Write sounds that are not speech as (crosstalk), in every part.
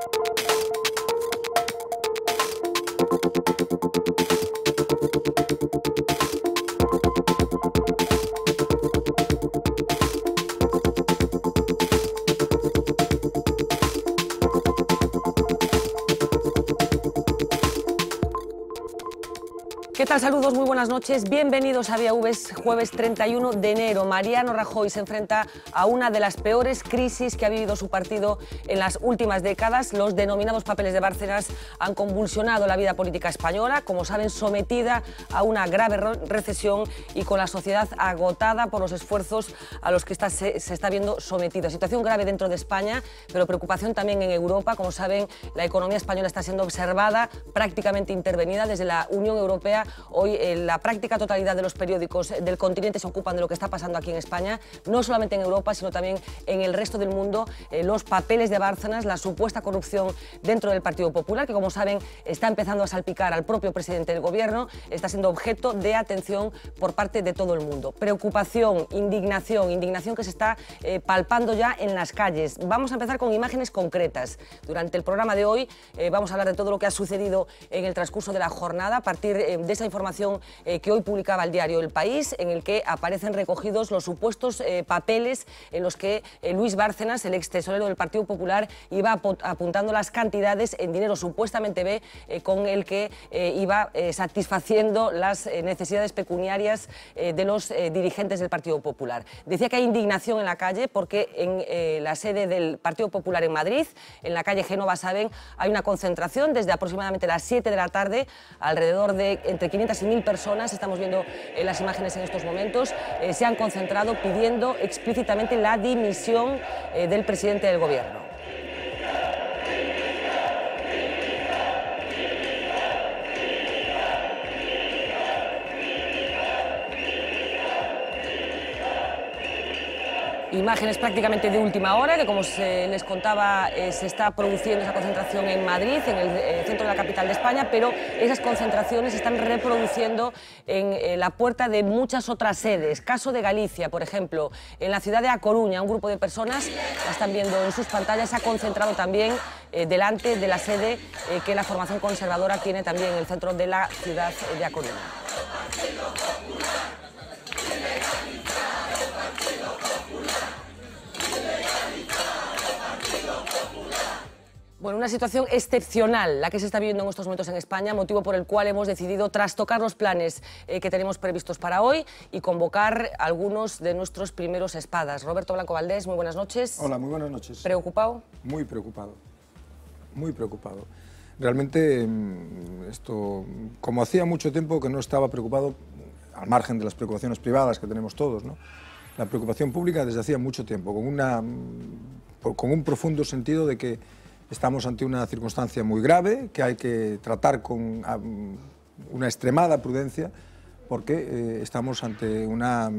Thank you. Saludos, muy buenas noches. Bienvenidos a Uves, jueves 31 de enero. Mariano Rajoy se enfrenta a una de las peores crisis que ha vivido su partido en las últimas décadas. Los denominados papeles de Bárcenas han convulsionado la vida política española, como saben, sometida a una grave recesión y con la sociedad agotada por los esfuerzos a los que se, está viendo sometida. Situación grave dentro de España, pero preocupación también en Europa. Como saben, la economía española está siendo observada, prácticamente intervenida desde la Unión Europea Hoy eh, la práctica totalidad de los periódicos del continente se ocupan de lo que está pasando aquí en España, no solamente en Europa, sino también en el resto del mundo, eh, los papeles de Bárcenas, la supuesta corrupción dentro del Partido Popular, que como saben está empezando a salpicar al propio presidente del gobierno, está siendo objeto de atención por parte de todo el mundo. Preocupación, indignación, indignación que se está eh, palpando ya en las calles. Vamos a empezar con imágenes concretas. Durante el programa de hoy vamos a hablar de todo lo que ha sucedido en el transcurso de la jornada, a partir de esa información eh, que hoy publicaba el diario El País, en el que aparecen recogidos los supuestos eh, papeles en los que eh, Luis Bárcenas, el ex tesorero del Partido Popular, iba apuntando las cantidades en dinero supuestamente B con el que iba satisfaciendo las necesidades pecuniarias de los dirigentes del Partido Popular. Decía que hay indignación en la calle porque en la sede del Partido Popular en Madrid, en la calle Génova, saben, hay una concentración desde aproximadamente las 7 de la tarde, alrededor de entre 500 500 y 1.000 personas, estamos viendo eh, las imágenes en estos momentos, eh, se han concentrado pidiendo explícitamente la dimisión eh, del presidente del gobierno. Imágenes prácticamente de última hora, que como se les contaba, eh, se está produciendo esa concentración en Madrid, en el eh, centro de la capital de España, pero esas concentraciones se están reproduciendo en eh, la puerta de muchas otras sedes. Caso de Galicia, por ejemplo, en la ciudad de A Coruña, un grupo de personas, la están viendo en sus pantallas, se ha concentrado también delante de la sede que la formación conservadora tiene también en el centro de la ciudad de A Coruña. Bueno, una situación excepcional, la que se está viviendo en estos momentos en España, motivo por el cual hemos decidido trastocar los planes eh, que tenemos previstos para hoy y convocar algunos de nuestros primeros espadas. Roberto Blanco Valdés, muy buenas noches. Hola, muy buenas noches. ¿Preocupado? Muy preocupado, muy preocupado. Realmente mm, esto, como hacía mucho tiempo que no estaba preocupado, al margen de las preocupaciones privadas que tenemos todos, ¿no? la preocupación pública desde hacía mucho tiempo, con, una, mm, con un profundo sentido de que Estamos ante una circunstancia muy grave que hay que tratar con una extremada prudencia porque eh, estamos ante unas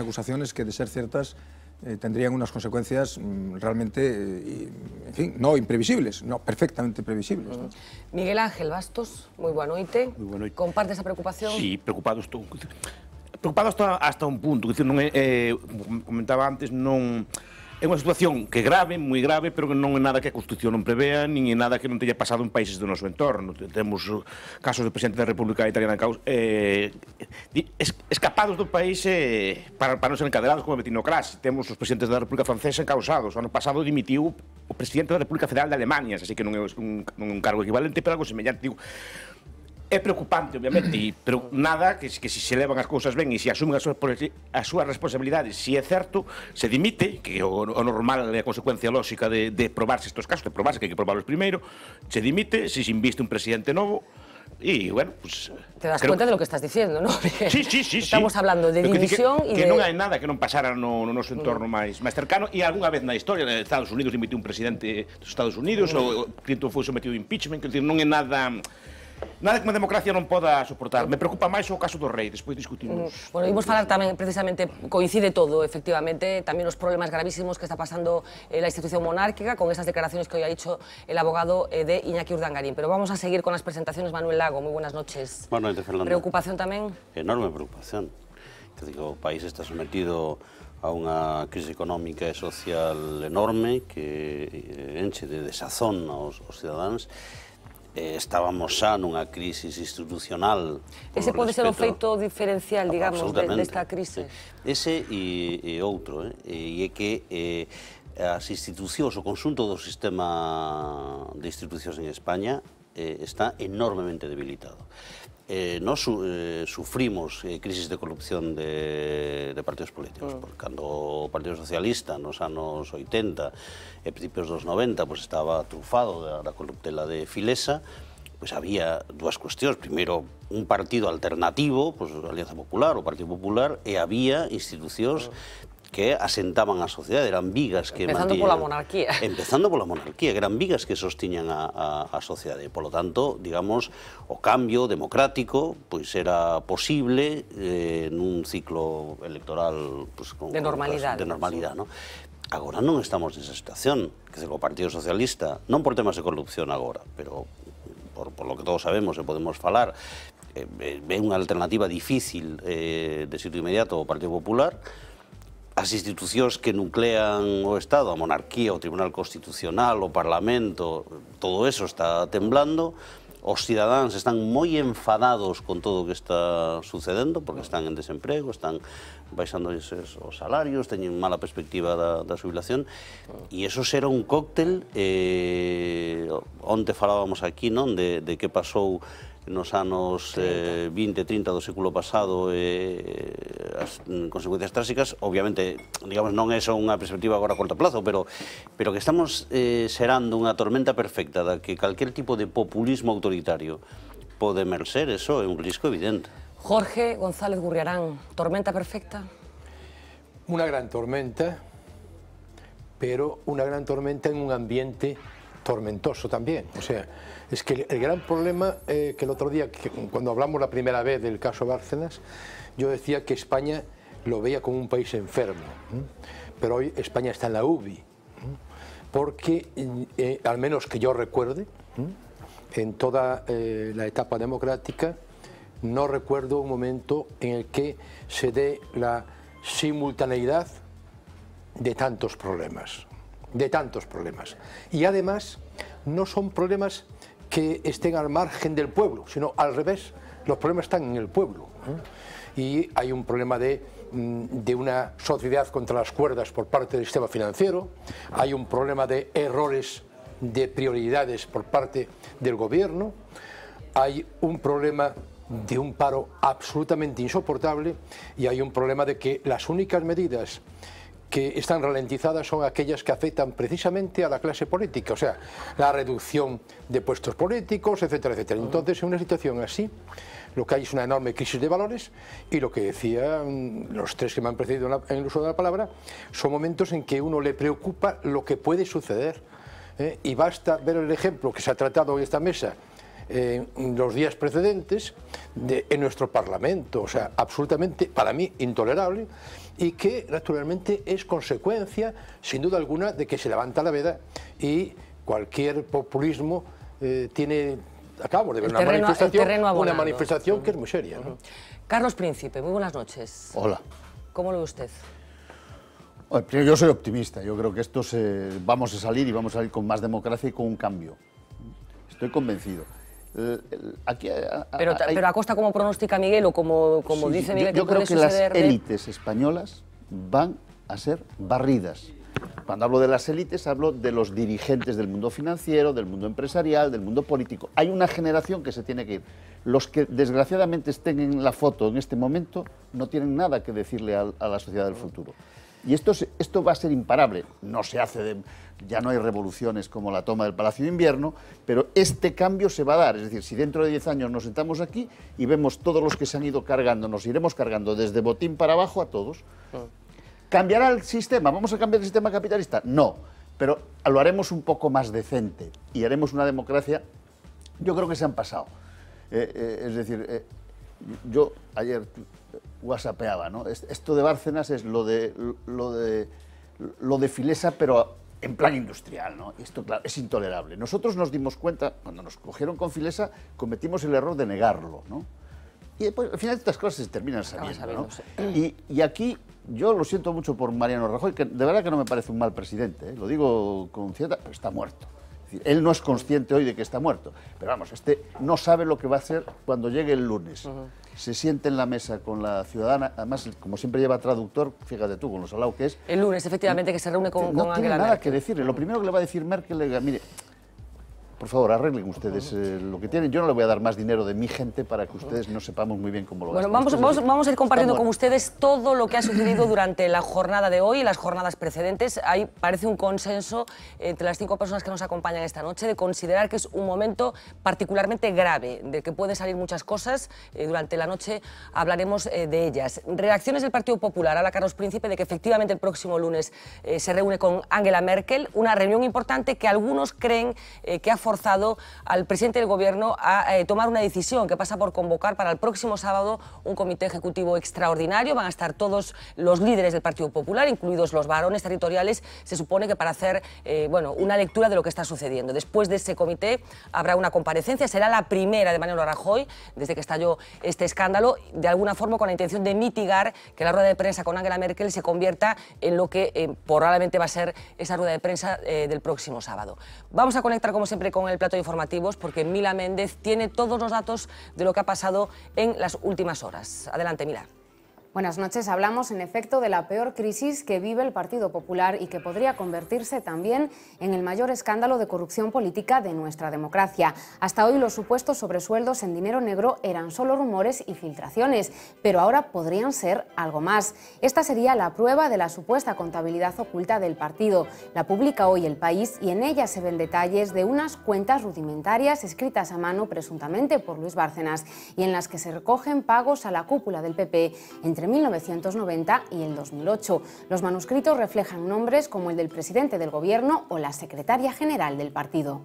acusaciones que, de ser ciertas, eh, tendrían unas consecuencias mm, realmente, eh, en fin, no imprevisibles, no perfectamente previsibles. Miguel Ángel Bastos, muy buena noite. Muy ¿Comparte esa preocupación? Sí, preocupado estoy. Preocupado hasta, un punto, como comentaba antes, no. É unha situación que grave, moi grave, pero que non é nada que a Constitución non prevea, nin é nada que non teña pasado en países do noso entorno. Temos uh, casos do presidente da República Italiana eh, escapados do país eh, para, para non ser encadenados como Bettino Crass. Temos os presidentes da República Francesa encausados. O ano pasado dimitiu o presidente da República Federal de Alemania, así que non é un, un cargo equivalente, pero algo semellante. Digo, É preocupante, obviamente, e pero nada que, que se si se levan as cousas ben e se asumen as súas, as súas responsabilidades, se é certo, se dimite, que o, o normal é a consecuencia lóxica de, de probarse estos casos, de probarse que hai que probarlos primeiro, se dimite, se se inviste un presidente novo, E, bueno, pues... Te das cuenta que... de lo que estás diciendo, ¿no? Sí, sí, sí. Estamos sí. hablando de división que, que, que non hai nada que non pasara no, no noso entorno mm. máis máis cercano. E algunha vez na historia, nos Estados Unidos, dimitiu un presidente dos Estados Unidos, mm. o Clinton foi sometido a impeachment, que non é nada Nada que uma democracia non poda soportar. Me preocupa máis o caso do rei, despois discutimos. Bueno, imos falar tamén, precisamente, coincide todo, efectivamente, tamén os problemas gravísimos que está pasando eh, a institución monárquica con esas declaraciones que hoy ha dicho el abogado eh, de Iñaki Urdangarín. Pero vamos a seguir con as presentaciones. Manuel Lago, moi buenas noches. Buenas noches, Fernando. Preocupación tamén? Enorme preocupación. Que digo, o país está sometido a unha crise económica e social enorme que eh, enche de desazón aos, aos cidadáns eh, estábamos xa nunha crisis institucional. Ese pode ser o feito diferencial, digamos, desta de, de crise. Sí. Ese e, e outro, eh? e é que eh, as institucións, o consunto do sistema de institucións en España eh, está enormemente debilitado eh, nós su, eh, sufrimos eh, crisis de corrupción de, de partidos políticos, mm. porque cando o Partido Socialista nos anos 80 e principios dos 90 pues, estaba trufado da, da corruptela de Filesa, pois pues había dúas cuestións. Primeiro, un partido alternativo, pois pues, Alianza Popular, o Partido Popular, e había institucións mm que asentaban a sociedade, eran vigas que Empezando mantían, pola monarquía. (laughs) Empezando pola monarquía, que eran vigas que sostiñan a, a, a sociedade. Por lo tanto, digamos, o cambio democrático pois era posible eh, nun ciclo electoral Pues, pois, con, de normalidade. De normalidade, sí. no? Agora non estamos nesa situación, que o Partido Socialista, non por temas de corrupción agora, pero por, por lo que todos sabemos e podemos falar, eh, ve unha alternativa difícil eh, de sitio inmediato ao Partido Popular, as institucións que nuclean o Estado, a monarquía, o Tribunal Constitucional, o Parlamento, todo eso está temblando, os cidadáns están moi enfadados con todo o que está sucedendo, porque están en desemprego, están baixando os salarios, teñen mala perspectiva da, da jubilación, e eso será un cóctel, eh, onde falábamos aquí, non, de, de que pasou nos anos eh, 20, 30 do século pasado eh, as consecuencias tráxicas, obviamente, digamos, non é só unha perspectiva agora a corto plazo, pero, pero que estamos eh, serando unha tormenta perfecta da que calquer tipo de populismo autoritario pode mercer, eso é un risco evidente. Jorge González Gurriarán, tormenta perfecta? Una gran tormenta, pero unha gran tormenta en un ambiente tormentoso tamén. O sea, es que el gran problema eh, que el otro día, cuando hablamos la primera vez del caso Bárcenas, yo decía que España lo veía como un país enfermo, pero hoy España está en la UBI, porque, eh, eh, al menos que yo recuerde, en toda la etapa democrática, no recuerdo un momento en el que se dé la simultaneidad de tantos problemas, de tantos problemas. Y además no son problemas que estén al margen del pueblo, sino al revés, los problemas están en el pueblo. ¿eh? Y hay un problema de, mm, de, una sociedad contra las cuerdas por parte del sistema financiero, hay un problema de errores de prioridades por parte del gobierno, hay un problema de un paro absolutamente insoportable y hay un problema de que las únicas medidas que están ralentizadas son aquellas que afectan precisamente a la clase política, o sea, la reducción de puestos políticos, etcétera, etcétera. Entonces, en una situación así, lo que hay es una enorme crisis de valores y lo que decían los tres que me han precedido en, el uso de la palabra, son momentos en que uno le preocupa lo que puede suceder. ¿eh? Y basta ver el ejemplo que se ha tratado en esta mesa eh, en los días precedentes en nuestro Parlamento, o sea, absolutamente, para mí, intolerable y que naturalmente es consecuencia, sin duda alguna, de que se levanta la veda y cualquier populismo eh, tiene, acabamos de ver una manifestación, una manifestación que es muy seria. Carlos Príncipe, muy buenas noches. Hola. ¿Cómo lo ve usted? yo soy optimista. Yo creo que esto se, vamos a salir y vamos a salir con más democracia y con un cambio. Estoy convencido. Pero a, costa como pronóstica Miguel o como, dice yo, creo que las élites españolas van a ser barridas. Cuando hablo de las élites, hablo de los dirigentes del mundo financiero, del mundo empresarial, del mundo político. Hay una generación que se tiene que ir. Los que desgraciadamente estén en la foto en este momento no tienen nada que decirle a la sociedad del futuro. Y esto, esto va a ser imparable. No se hace ya no hay revoluciones como la toma del Palacio de Invierno, pero este cambio se va a dar. Es decir, si dentro de 10 años nos sentamos aquí y vemos todos los que se han ido cargando, nos iremos cargando desde botín para abajo a todos. ¿Cambiará el sistema? ¿Vamos a cambiar el sistema capitalista? No, pero lo haremos un poco más decente y haremos una democracia. Yo creo que se han pasado. Eh, eh, es decir, eh, yo ayer whatsappeaba, ¿no? Esto de Bárcenas es lo de, lo de, lo de Filesa, pero en plan industrial, ¿no? Esto, claro, es intolerable. Nosotros nos dimos cuenta, cuando nos cogieron con Filesa, cometimos el error de negarlo, ¿no? Y después, al final estas cosas se terminan sabiendo, ¿no? Y, y, aquí yo lo siento mucho por Mariano Rajoy, que de verdad que no me parece un mal presidente, ¿eh? lo digo con cierta... pero está muerto él no es consciente hoy de que está muerto, pero vamos, este no sabe lo que va a hacer cuando llegue el lunes. Se siente en la mesa con la ciudadana, además, como siempre lleva traductor, fíjate tú, con los salado que es. El lunes, efectivamente, que se reúne con, no con Angela tiene nada que decirle. Lo primero que le va a decir Merkel, le diga, mire, por favor, arreglen ustedes eh, lo que tienen. Yo no le voy a dar más dinero de mi gente para que ustedes no sepamos muy bien cómo lo bueno, Bueno, vamos, vamos, vamos, a ir compartiendo con ustedes todo lo que ha sucedido durante la jornada de hoy y las jornadas precedentes. Hay, parece un consenso entre las cinco personas que nos acompañan esta noche de considerar que es un momento particularmente grave, de que pueden salir muchas cosas. Eh, durante la noche hablaremos eh, de ellas. Reacciones del Partido Popular a la Carlos Príncipe de que efectivamente el próximo lunes se reúne con Angela Merkel, una reunión importante que algunos creen que ha formado forzado al presidente del Gobierno a eh, tomar una decisión que pasa por convocar para el próximo sábado un comité ejecutivo extraordinario. Van a estar todos los líderes del Partido Popular, incluidos los varones territoriales, se supone que para hacer eh, bueno, una lectura de lo que está sucediendo. Después de ese comité habrá una comparecencia, será la primera de Manuel Rajoy desde que estalló este escándalo, de alguna forma con la intención de mitigar que la rueda de prensa con Angela Merkel se convierta en lo que eh, probablemente va a ser esa rueda de prensa del próximo sábado. Vamos a conectar como siempre con con el plato informativos porque Mila Méndez tiene todos los datos de lo que ha pasado en las últimas horas. Adelante, Mila. Buenas noches. Hablamos, en efecto, de la peor crisis que vive el Partido Popular y que podría convertirse también en el mayor escándalo de corrupción política de nuestra democracia. Hasta hoy los supuestos sobresueldos en dinero negro eran solo rumores y filtraciones, pero ahora podrían ser algo más. Esta sería la prueba de la supuesta contabilidad oculta del partido. La publica hoy El País y en ella se ven detalles de unas cuentas rudimentarias escritas a mano presuntamente por Luis Bárcenas y en las que se recogen pagos a la cúpula del PP. Entre entre 1990 y el 2008. Los manuscritos reflejan nombres como el del presidente del gobierno o la secretaria general del partido.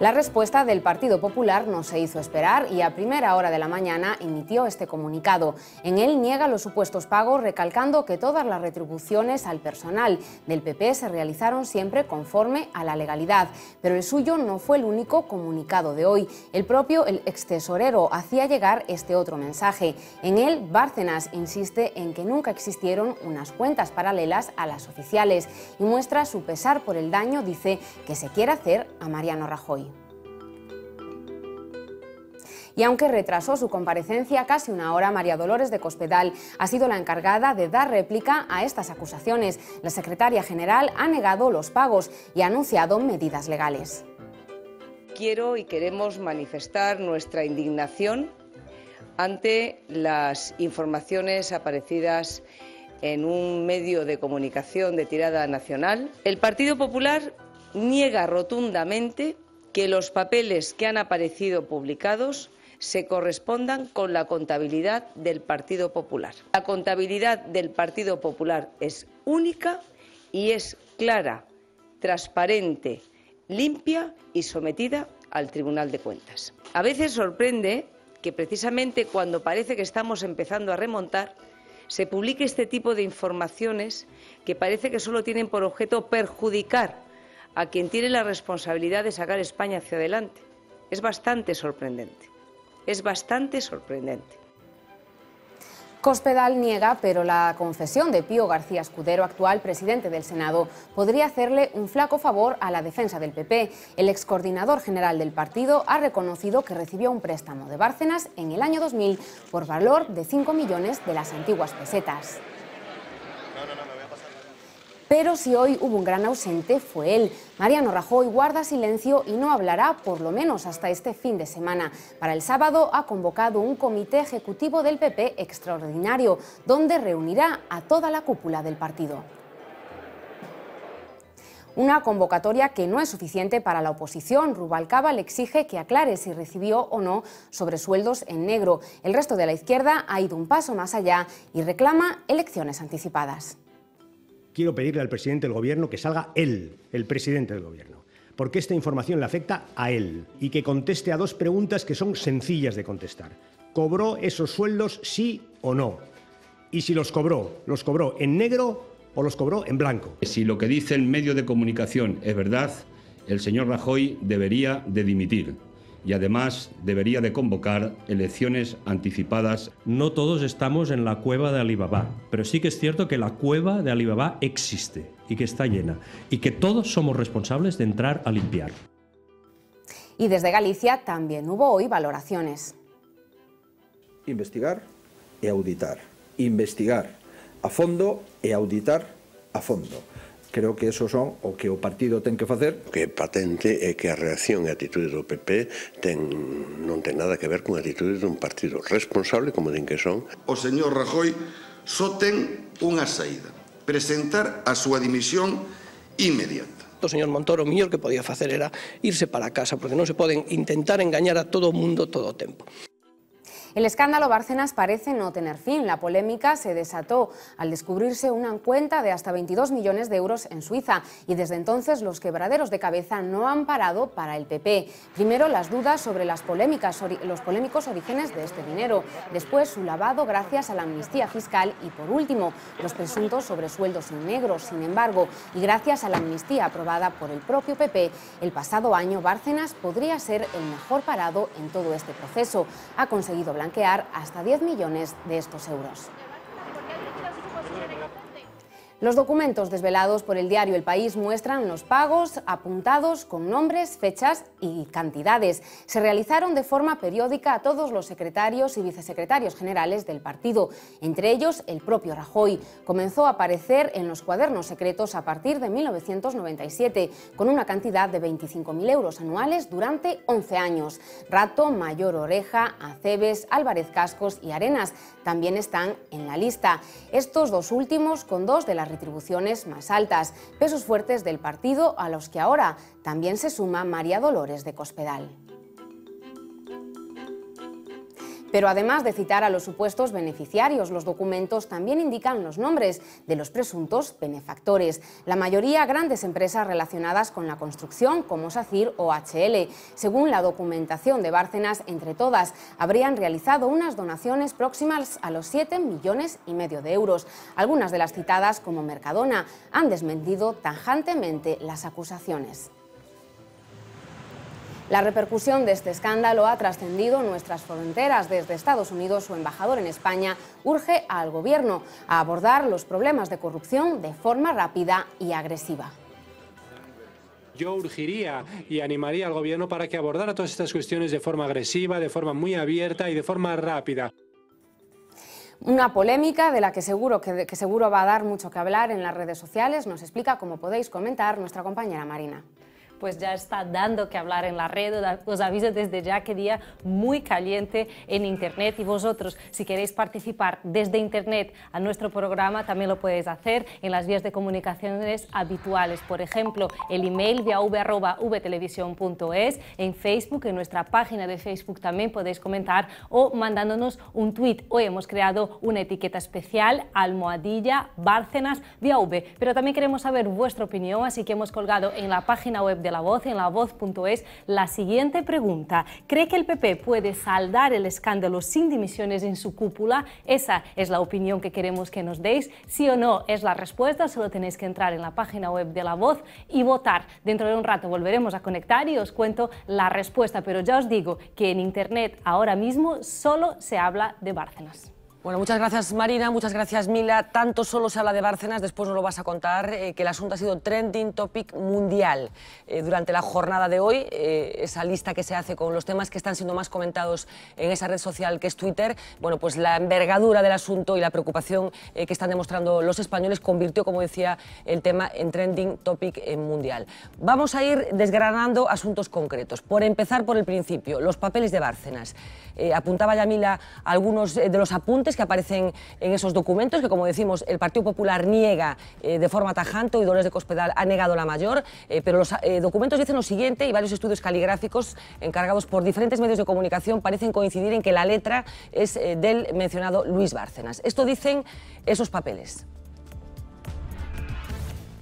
La respuesta del Partido Popular no se hizo esperar y a primera hora de la mañana emitió este comunicado. En él niega los supuestos pagos recalcando que todas las retribuciones al personal del PP se realizaron siempre conforme a la legalidad, pero el suyo no fue el único comunicado de hoy. El propio el extesorero hacía llegar este otro mensaje. En él Bárcenas insiste en que nunca existieron unas cuentas paralelas a las oficiales y muestra su pesar por el daño dice que se quiere hacer a Mariano Rajoy y aunque retrasó su comparecencia casi una hora, María Dolores de Cospedal ha sido la encargada de dar réplica a estas acusaciones. La secretaria general ha negado los pagos y ha anunciado medidas legales. Quiero y queremos manifestar nuestra indignación ante las informaciones aparecidas en un medio de comunicación de tirada nacional. El Partido Popular niega rotundamente que los papeles que han aparecido publicados se correspondan con la contabilidad del Partido Popular. La contabilidad del Partido Popular es única y es clara, transparente, limpia y sometida al Tribunal de Cuentas. A veces sorprende que precisamente cuando parece que estamos empezando a remontar, se publique este tipo de informaciones que parece que solo tienen por objeto perjudicar a quien tiene la responsabilidad de sacar España hacia adelante. Es bastante sorprendente es bastante sorprendente. Cospedal niega, pero la confesión de Pío García Escudero, actual presidente del Senado, podría hacerle un flaco favor a la defensa del PP. El excoordinador general del partido ha reconocido que recibió un préstamo de Bárcenas en el año 2000 por valor de 5 millones de las antiguas pesetas. Pero si hoy hubo un gran ausente fue él. Mariano Rajoy guarda silencio y no hablará por lo menos hasta este fin de semana. Para el sábado ha convocado un comité ejecutivo del PP extraordinario, donde reunirá a toda la cúpula del partido. Una convocatoria que no es suficiente para la oposición. Rubalcaba le exige que aclare si recibió o no sobresueldos en negro. El resto de la izquierda ha ido un paso más allá y reclama elecciones anticipadas quiero pedirle al presidente del gobierno que salga él, el presidente del gobierno, porque esta información le afecta a él y que conteste a dos preguntas que son sencillas de contestar. ¿Cobró esos sueldos sí o no? Y si los cobró, ¿los cobró en negro o los cobró en blanco? Si lo que dice el medio de comunicación es verdad, el señor Rajoy debería de dimitir y además debería de convocar elecciones anticipadas. No todos estamos en la cueva de Alibaba, pero sí que es cierto que la cueva de Alibaba existe y que está llena y que todos somos responsables de entrar a limpiar. Y desde Galicia también hubo hoy valoraciones. Investigar y e auditar. Investigar a fondo y e auditar a fondo. Creo que eso son o que o partido ten que facer. O que é patente é que a reacción e a atitude do PP ten, non ten nada que ver con a atitude dun partido responsable, como din que son. O señor Rajoy só ten unha saída, presentar a súa dimisión inmediata o señor Montoro o mellor que podía facer era irse para casa, porque non se poden intentar engañar a todo o mundo todo o tempo. El escándalo Bárcenas parece no tener fin. La polémica se desató al descubrirse una cuenta de hasta 22 millones de euros en Suiza y desde entonces los quebraderos de cabeza no han parado para el PP. Primero las dudas sobre los polémicos orígenes de este dinero, después su lavado gracias a la amnistía fiscal y por último los presuntos sobresueldos negros. Sin embargo, y gracias a la amnistía aprobada por el propio PP, el pasado año Bárcenas podría ser el mejor parado en todo este proceso. Ha conseguido blanquear hasta 10 millones de estos euros. Los documentos desvelados por el diario El País muestran los pagos apuntados con nombres, fechas y cantidades. Se realizaron de forma periódica a todos los secretarios y vicesecretarios generales del partido, entre ellos el propio Rajoy. Comenzó a aparecer en los cuadernos secretos a partir de 1997, con una cantidad de 25.000 euros anuales durante 11 años. Rato, Mayor Oreja, Acebes, Álvarez Cascos y Arenas también están en la lista. Estos dos últimos con dos de las retribuciones más altas, pesos fuertes del partido a los que ahora también se suma María Dolores de Cospedal. Pero además de citar a los supuestos beneficiarios, los documentos también indican los nombres de los presuntos benefactores, la mayoría grandes empresas relacionadas con la construcción como SACIR o HL. Según la documentación de Bárcenas, entre todas habrían realizado unas donaciones próximas a los 7 millones y medio de euros. Algunas de las citadas como Mercadona han desmentido tajantemente las acusaciones. La repercusión de este escándalo ha trascendido nuestras fronteras. Desde Estados Unidos, su embajador en España urge al Gobierno a abordar los problemas de corrupción de forma rápida y agresiva yo urgiría y animaría al gobierno para que abordara todas estas cuestiones de forma agresiva, de forma muy abierta y de forma rápida. Una polémica de la que seguro, que, seguro va a dar mucho que hablar en las redes sociales. Nos explica cómo podéis comentar nuestra compañera Marina pues ya está dando que hablar en la red. Os aviso desde ya que día muy caliente en Internet y vosotros, si queréis participar desde Internet a nuestro programa, también lo podéis hacer en las vías de comunicaciones habituales. Por ejemplo, el email viav.vtelevisión.es, en Facebook, en nuestra página de Facebook también podéis comentar o mandándonos un tweet. Hoy hemos creado una etiqueta especial, almohadilla, Bárcenas, v Pero también queremos saber vuestra opinión, así que hemos colgado en la página web de de La Voz en lavoz.es la siguiente pregunta. ¿Cree que el PP puede saldar el escándalo sin dimisiones en su cúpula? Esa es la opinión que queremos que nos deis. Sí o no es la respuesta, solo tenéis que entrar en la página web de La Voz y votar. Dentro de un rato volveremos a conectar y os cuento la respuesta, pero ya os digo que en Internet ahora mismo solo se habla de Bárcenas. Bueno, muchas gracias Marina, muchas gracias Mila. Tanto solo se habla de Bárcenas, después nos lo vas a contar, eh, que el asunto ha sido trending topic mundial. Eh, durante la jornada de hoy, eh, esa lista que se hace con los temas que están siendo más comentados en esa red social que es Twitter, bueno, pues la envergadura del asunto y la preocupación que están demostrando los españoles convirtió, como decía, el tema en trending topic mundial. Vamos a ir desgranando asuntos concretos. Por empezar por el principio, los papeles de Bárcenas. apuntaba ya Mila algunos de los apuntes que aparecen en esos documentos, que como decimos, el Partido Popular niega eh, de forma tajante, y Dolores de Cospedal ha negado la mayor, eh, pero los eh, documentos dicen lo siguiente y varios estudios caligráficos encargados por diferentes medios de comunicación parecen coincidir en que la letra es del mencionado Luis Bárcenas. Esto dicen esos papeles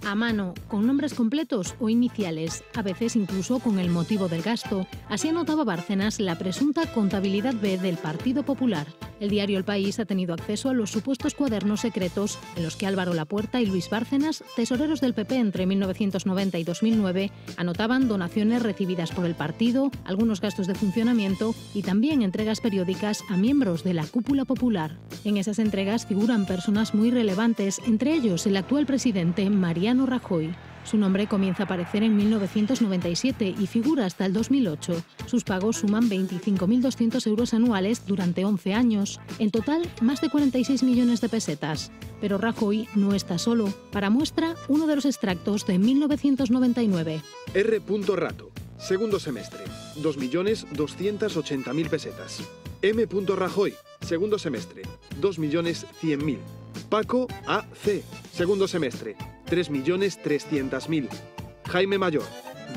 a mano, con nombres completos o iniciales, a veces incluso con el motivo del gasto. Así anotaba Bárcenas la presunta contabilidad B del Partido Popular. El diario El País ha tenido acceso a los supuestos cuadernos secretos en los que Álvaro Lapuerta y Luis Bárcenas, tesoreros del PP entre 1990 y 2009, anotaban donaciones recibidas por el partido, algunos gastos de funcionamiento y también entregas periódicas a miembros de la cúpula popular. En esas entregas figuran personas muy relevantes, entre ellos el actual presidente Mariano Rajoy. Su nombre comienza a aparecer en 1997 y figura hasta el 2008. Sus pagos suman 25.200 euros anuales durante 11 años, en total más de 46 millones de pesetas. Pero Rajoy no está solo. Para muestra, uno de los extractos de 1999. R. Rato, segundo semestre, 2.280.000 pesetas. M. Rajoy, segundo semestre, 2.100.000. Paco A.C., segundo semestre, 3.300.000. Jaime Mayor,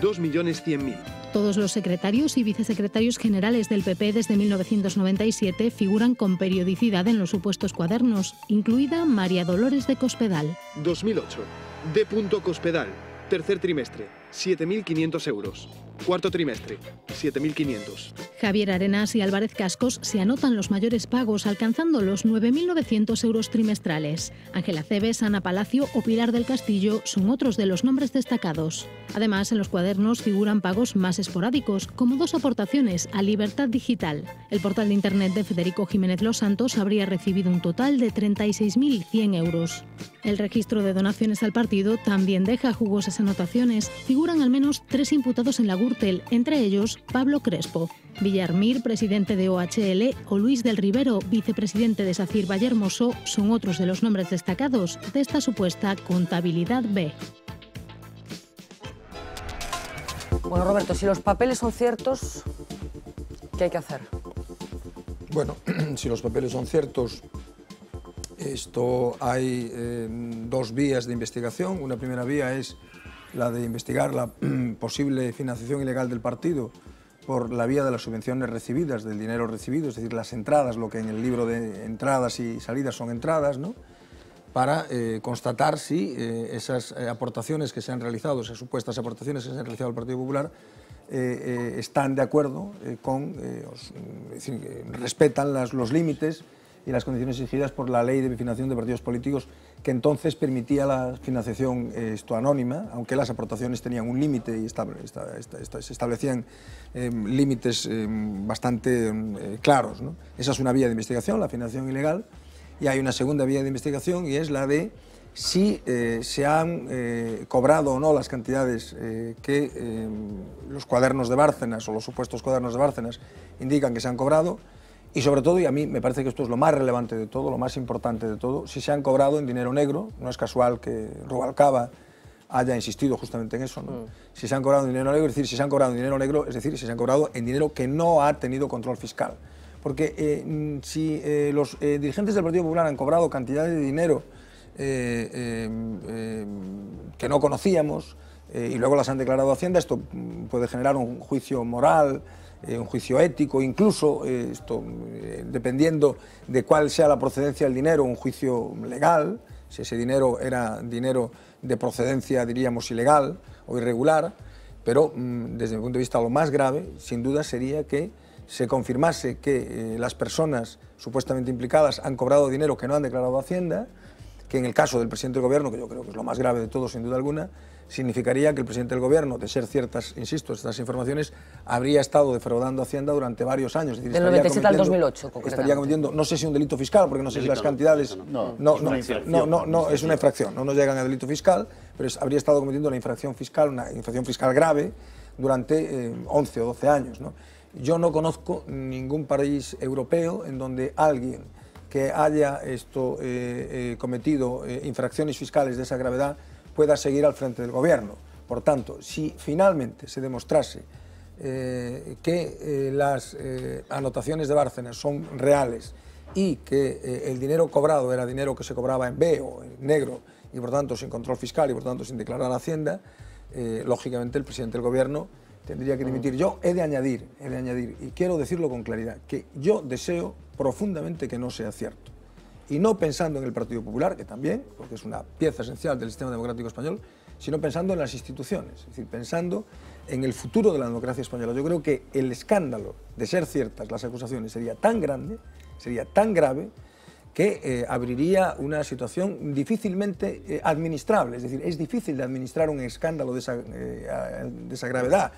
2.100.000. Todos los secretarios y vicesecretarios generales del PP desde 1997 figuran con periodicidad en los supuestos cuadernos, incluida María Dolores de Cospedal. 2008. D. Cospedal, tercer trimestre, 7.500 euros. Cuarto trimestre, 7.500. Javier Arenas y Álvarez Cascos se anotan los mayores pagos, alcanzando los 9.900 euros trimestrales. Ángela Cebes, Ana Palacio o Pilar del Castillo son otros de los nombres destacados. Además, en los cuadernos figuran pagos más esporádicos, como dos aportaciones a Libertad Digital. El portal de Internet de Federico Jiménez Los Santos habría recibido un total de 36.100 euros. El registro de donaciones al partido también deja jugosas anotaciones. Figuran al menos tres imputados en la Gürtel, entre ellos Pablo Crespo, Villarmir, presidente de OHL, o Luis del Rivero, vicepresidente de SACIR Vallehermoso, son otros de los nombres destacados de esta supuesta contabilidad B. Bueno, Roberto, si los papeles son ciertos, ¿qué hay que hacer? Bueno, (clears throat) si los papeles son ciertos, esto hay eh, dos vías de investigación. Una primera vía es la de investigar la mm, posible financiación ilegal del partido por la vía de las subvenciones recibidas, del dinero recibido, es decir, las entradas, lo que en el libro de entradas y salidas son entradas, ¿no? para eh, constatar si eh, esas aportaciones que se han realizado, esas supuestas aportaciones que se han realizado al Partido Popular, están de acuerdo con, mm, es decir, respetan los límites y las condiciones exigidas por la ley de financiación de partidos políticos que entonces permitía la financiación eh, esto anónima, aunque las aportaciones tenían un límite y se establecían em, límites em, bastante em, eh, claros. Esa es una vía de investigación, la financiación ilegal, y hay una segunda vía de investigación y es la de si eh, se han cobrado o no las cantidades que los cuadernos de Bárcenas o los supuestos cuadernos de Bárcenas indican que se han cobrado y sobre todo, y a mí me parece que esto es lo más relevante de todo, lo más importante de todo, si se han cobrado en dinero negro, no es casual que Rubalcaba haya insistido justamente en eso, mm. si se han cobrado en dinero negro, es decir, si se han cobrado en dinero negro, es decir, si se han cobrado en dinero que no ha tenido control fiscal. Porque eh, si eh, los eh, dirigentes del Partido Popular han cobrado cantidades de dinero que no conocíamos y luego las han declarado Hacienda, esto puede generar un juicio moral. Eh, un juicio ético, incluso, eh, esto, eh, dependiendo de cuál sea la procedencia del dinero, un juicio legal, si ese dinero era dinero de procedencia, diríamos, ilegal o irregular, pero mm, desde mi punto de vista lo más grave, sin duda, sería que se confirmase que las personas supuestamente implicadas han cobrado dinero que no han declarado Hacienda, que en el caso del presidente del gobierno, que yo creo que es lo más grave de todo, sin duda alguna, significaría que el presidente del gobierno, de ser ciertas, insisto, estas informaciones, habría estado defraudando Hacienda durante varios años. Es decir, Del 97 al 2008, Estaría cometiendo, no sé si un delito fiscal, porque no sé si las cantidades... No, no, no, es una infracción, no nos llegan a delito fiscal, pero habría estado cometiendo una infracción fiscal, una infracción fiscal grave, durante 11 eh, o 12 años. Yo no conozco ningún país europeo en donde alguien que haya esto eh, eh, cometido infracciones fiscales de esa gravedad pueda seguir al frente del gobierno. Por tanto, si finalmente se demostrase eh, que eh, las eh, anotaciones de Bárcenas son reales y que el dinero cobrado era dinero que se cobraba en B o en negro y por tanto sin control fiscal y por tanto sin declarar a Hacienda, lógicamente el presidente del gobierno tendría que dimitir. Mm. Yo he de añadir, he de añadir, y quiero decirlo con claridad, que yo deseo profundamente que no sea cierto y no pensando en el Partido Popular, que también, porque es una pieza esencial del sistema democrático español, sino pensando en las instituciones, es decir, pensando en el futuro de la democracia española. Yo creo que el escándalo de ser ciertas las acusaciones sería tan grande, sería tan grave, que eh, abriría una situación difícilmente eh, administrable. Es decir, es difícil de administrar un escándalo de esa, eh, de esa gravedad.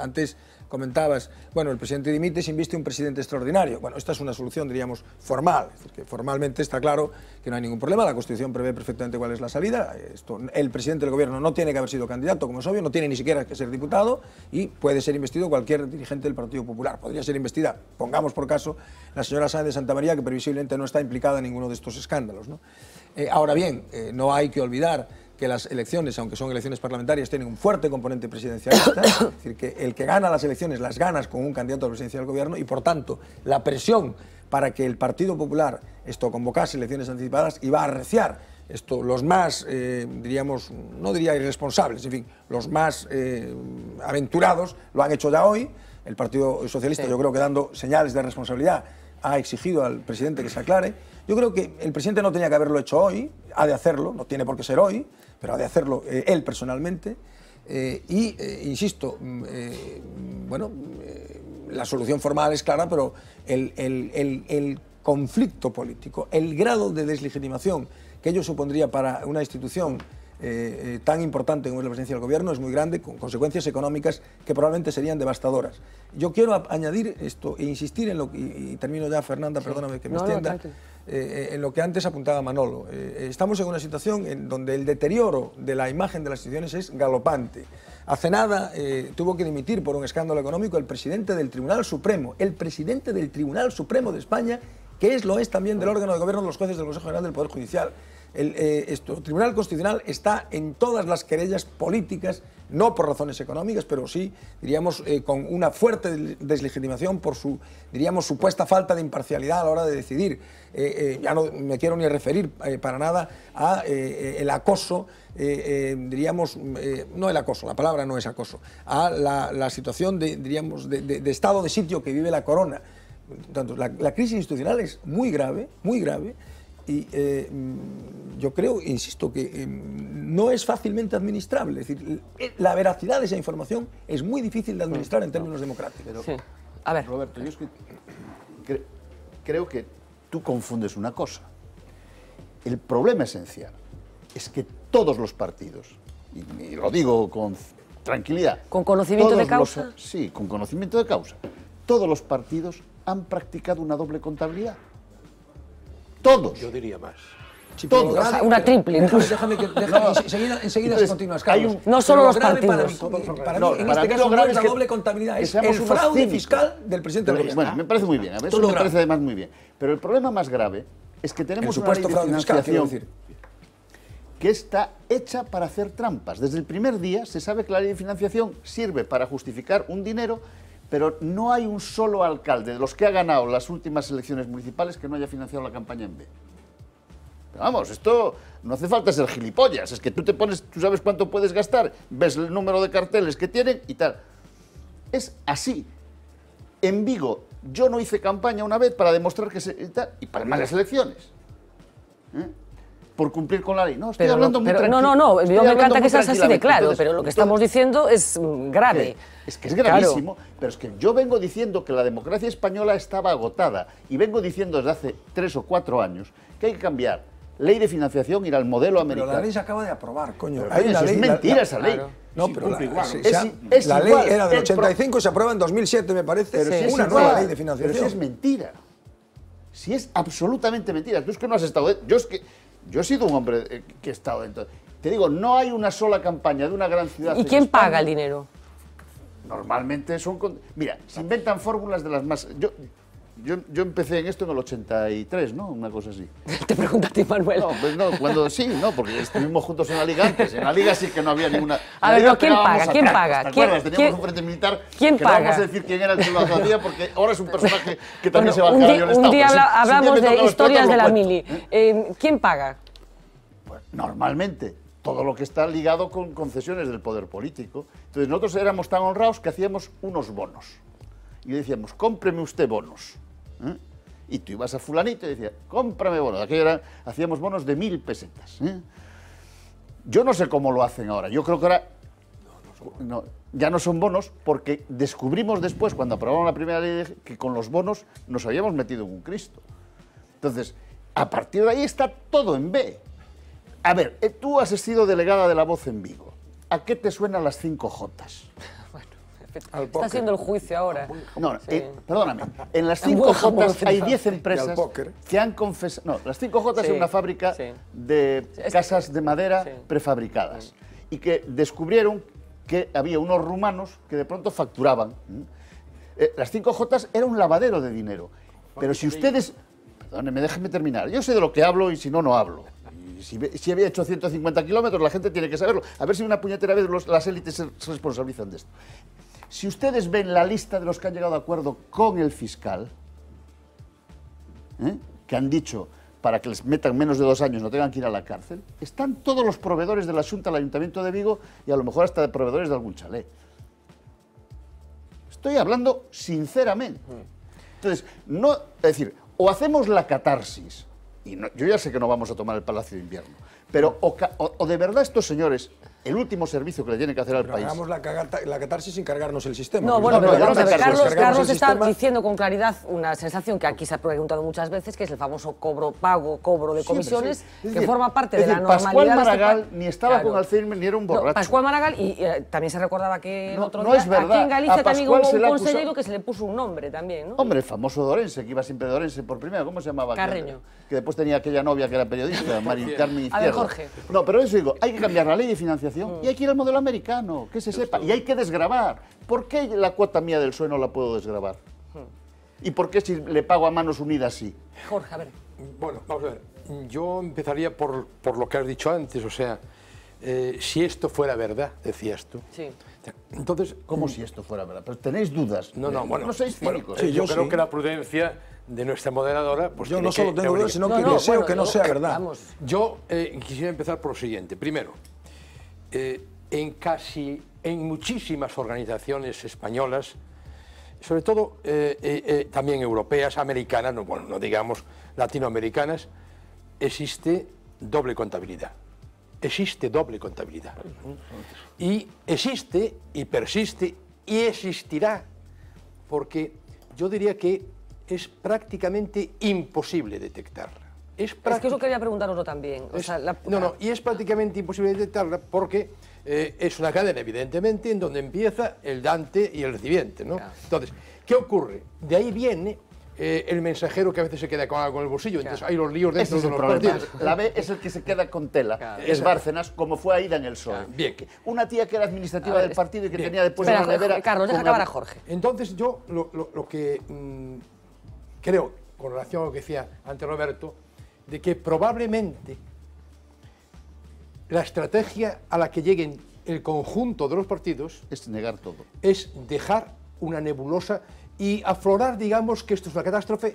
Antes comentabas, bueno, el presidente dimite se inviste un presidente extraordinario. Bueno, esta es una solución, diríamos, formal. porque formalmente está claro que no hay ningún problema. La Constitución prevé perfectamente cuál es la salida. Esto, el presidente del gobierno no tiene que haber sido candidato, como es obvio, no tiene ni siquiera que ser diputado y puede ser investido cualquier dirigente del Partido Popular. Podría ser investida, pongamos por caso, la señora Sáenz de Santa María, que previsiblemente no está implicada en ninguno de estos escándalos. ¿no? Eh, ahora bien, eh, no hay que olvidar que las elecciones, aunque son elecciones parlamentarias, tienen un fuerte componente presidencialista, (coughs) es decir, que el que gana las elecciones las ganas con un candidato a la del gobierno y, por tanto, la presión para que el Partido Popular esto convocase elecciones anticipadas iba a arreciar esto, los más, eh, diríamos, no diría irresponsables, en fin, los más eh, aventurados lo han hecho ya hoy. El Partido Socialista, yo creo que dando señales de responsabilidad, ha exigido al presidente que se aclare. Yo creo que el presidente no tenía que haberlo hecho hoy, ha de hacerlo, no tiene por qué ser hoy pero ha de hacerlo eh, él personalmente. Eh, y, eh, insisto, mm, bueno, la solución formal es clara, pero el conflicto político, el grado de deslegitimación que ello supondría para una institución eh, eh, tan importante como es la presencia del gobierno es muy grande, con consecuencias económicas que probablemente serían devastadoras. Yo quiero añadir esto e insistir en lo que, termino ya, Fernanda, perdóname que me eh, en lo que antes apuntaba Manolo. estamos en una situación en donde el deterioro de la imagen de las instituciones es galopante. Hace nada tuvo que dimitir por un escándalo económico el presidente del Tribunal Supremo, el presidente del Tribunal Supremo de España, que es lo es también del órgano de gobierno de los jueces del Consejo General del Poder Judicial. Eh, el, Tribunal Constitucional está en todas las querellas políticas, no por razones económicas, pero sí, diríamos, eh, con una fuerte deslegitimación por su, diríamos, supuesta falta de imparcialidad a la hora de decidir. Eh, ya no me quiero ni referir para nada a el acoso, diríamos, no el acoso, la palabra no es acoso, a la, situación, de, diríamos, de, estado de sitio que vive la corona. Tanto, la crisis institucional es muy grave, muy grave. Y eh, mm, yo creo, insisto, que eh, no es fácilmente administrable. Es decir, la veracidad de esa información es muy difícil de administrar en términos democráticos. A ver. Roberto, yo es que creo que tú confundes una cosa. El problema esencial es que todos los partidos, y, lo digo con tranquilidad. ¿Con conocimiento de causa? sí, con conocimiento de causa. Todos los partidos han practicado una doble contabilidad. Todos. Yo diría más. una triple. que, no. enseguida, se continúa. no solo los partidos. Para mí, en este caso, es la doble contabilidad, es el fraude fiscal del presidente Bueno, bueno me parece muy bien, a ¿eh? me parece además muy bien. Pero el problema más grave es que tenemos una ley de financiación que está hecha para hacer trampas. Desde el primer día se sabe que la ley de financiación sirve para justificar un dinero pero no hay un solo alcalde de los que ha ganado las últimas elecciones municipales que no haya financiado la campaña en B. vamos, esto no hace falta ser gilipollas, es que tú te pones, tú sabes cuánto puedes gastar, ves el número de carteles que tienen y tal. Es así. En Vigo yo no hice campaña una vez para demostrar que se... y, y para malas elecciones. ¿Eh? por cumplir con la ley. No, estoy hablando muy pero No, no, no, yo me encanta que seas así de claro, pero lo que estamos diciendo es grave. Es que es gravísimo, pero es que yo vengo diciendo que la democracia española estaba agotada y vengo diciendo desde hace tres o cuatro años que hay que cambiar ley de financiación ir al modelo americano. Pero la ley se acaba de aprobar, coño. es mentira esa ley. No, pero la, igual. la ley era del 85, se aprueba en 2007, me parece, pero es una nueva ley de financiación. Pero si es mentira. Si es absolutamente mentira. Tú es que no has estado... ¿eh? Yo es que yo he sido un hombre eh, que he estado dentro. Te digo, no hay una sola campaña de una gran ciudad. ¿Y quién paga el dinero? Normalmente son. Mira, se inventan fórmulas de las más. Yo, yo, empecé en esto en el 83, ¿no? Una cosa así. (laughs) Te pregunto a ti, Manuel. No, pues no, cuando sí, no, porque estuvimos juntos en la Liga antes. En la Liga sí que no había ninguna. A ver, ¿quién paga? ¿Quién paga? ¿Quién ¿Quién, Teníamos un frente militar. ¿Quién paga? No vamos a decir quién era el que lo hacía porque ahora es un (laughs) personaje que también se va a quedar Un Estado. un día pues hablamos de historias de la mili. ¿eh? ¿Eh? quién paga? Pues normalmente todo lo que está ligado con concesiones del poder político. Entonces nosotros éramos tan honrados que hacíamos unos bonos. Y decíamos, cómpreme usted bonos. ¿Eh? Y tú ibas a fulanito y decías, cómprame bonos. Aquello hacíamos bonos de mil pesetas. ¿eh? Yo no sé cómo lo hacen ahora. Yo creo que ahora ya no son bonos porque descubrimos después, cuando aprobamos la primera ley, que con los bonos nos habíamos metido en un Cristo. Entonces, a partir de ahí está todo en B. A ver, eh, tú has sido delegada de la voz en Vigo. ¿A qué te suenan las cinco Jotas? Está siendo el juicio ahora. No, eh, perdóname. En las 5 J hay 10 empresas que han confesado. No, las 5 J es una fábrica de casas de madera prefabricadas y que descubrieron que había unos rumanos que de pronto facturaban. Eh, las 5 J era un lavadero de dinero. Pero si ustedes. Perdónenme, déjenme terminar. Yo sé de lo que hablo y si no, no hablo. Si, había hecho 150 kilómetros, la gente tiene que saberlo. A ver si una puñetera vez las élites se responsabilizan de esto. Si ustedes ven la lista de los que han llegado a acuerdo con el fiscal, ¿eh? que han dicho para que les metan menos de dos años no tengan que ir a la cárcel, están todos los proveedores del asunto al Ayuntamiento de Vigo y a lo mejor hasta proveedores de algún chalet. Estoy hablando sinceramente. Mm. Entonces, no, decir, o hacemos la catarsis, y yo ya sé que no vamos a tomar el Palacio de Invierno, pero o de verdad estos señores el último servicio que le tienen que hacer al país. Hagamos la, la, catarsis sin cargarnos el sistema. No, bueno, pero, no, Carlos, Carlos está diciendo con claridad una sensación que aquí se ha preguntado muchas veces, que es el famoso cobro pago, cobro de comisiones, que forma parte de la normalidad. Pascual este Maragall ni estaba con Alzheimer ni era un borracho. Pascual Maragall, y, eh, también se recordaba que otro día, es aquí en Galicia también hubo un consejero que se le puso un nombre también, ¿no? Hombre, el famoso Dorense, que iba siempre de Dorense por primera, ¿cómo se llamaba? Carreño. Que, después tenía aquella novia que era periodista, (laughs) Marín Carmen Izquierdo. A Jorge. No, pero eso digo, hay que cambiar la ley de financiación Oh. Y hay que ir al modelo americano, que se sepa. Y hay que desgrabar. ¿Por qué la cuota mía del suelo la puedo desgrabar? Hmm. ¿Y por qué si le pago a manos unidas sí? Jorge, a ver. Bueno, vamos a ver. Yo empezaría por, por lo que has dicho antes, o sea, eh, si esto fuera verdad, decías tú. Sí. Entonces, ¿cómo mm, si esto fuera verdad? Pero tenéis dudas. No, no, eh, bueno. No sois cínicos. sí, yo, creo que la prudencia de nuestra moderadora... Pues yo no solo tengo dudas, sino que deseo que no sea verdad. Yo eh, quisiera empezar por lo siguiente. Primero, eh, en casi, en muchísimas organizaciones españolas, sobre todo eh, eh, también europeas, americanas, bueno, no digamos latinoamericanas, existe doble contabilidad. Existe doble contabilidad. Y existe y persiste y existirá, porque yo diría que es prácticamente imposible detectar es, que eso quería preguntaroslo también. No, no, y es prácticamente imposible detectarla porque eh, es una cadena, evidentemente, en donde empieza el dante y el recibiente Entonces, ¿qué ocurre? De ahí viene eh, el mensajero que a veces se queda con algo en el bolsillo. Entonces hay los líos dentro de los partidos. La B es el que se queda con tela. Es Bárcenas, como fue ahí en el sol. Bien. Una tía que era administrativa del partido y que tenía después Espera, una nevera... Carlos, a Jorge. Entonces yo lo, que mm, creo, con relación a lo que decía ante Roberto, de que probablemente la estrategia a la que lleguen el conjunto de los partidos... Es negar todo. Es dejar una nebulosa y aflorar, digamos, que esto es una catástrofe,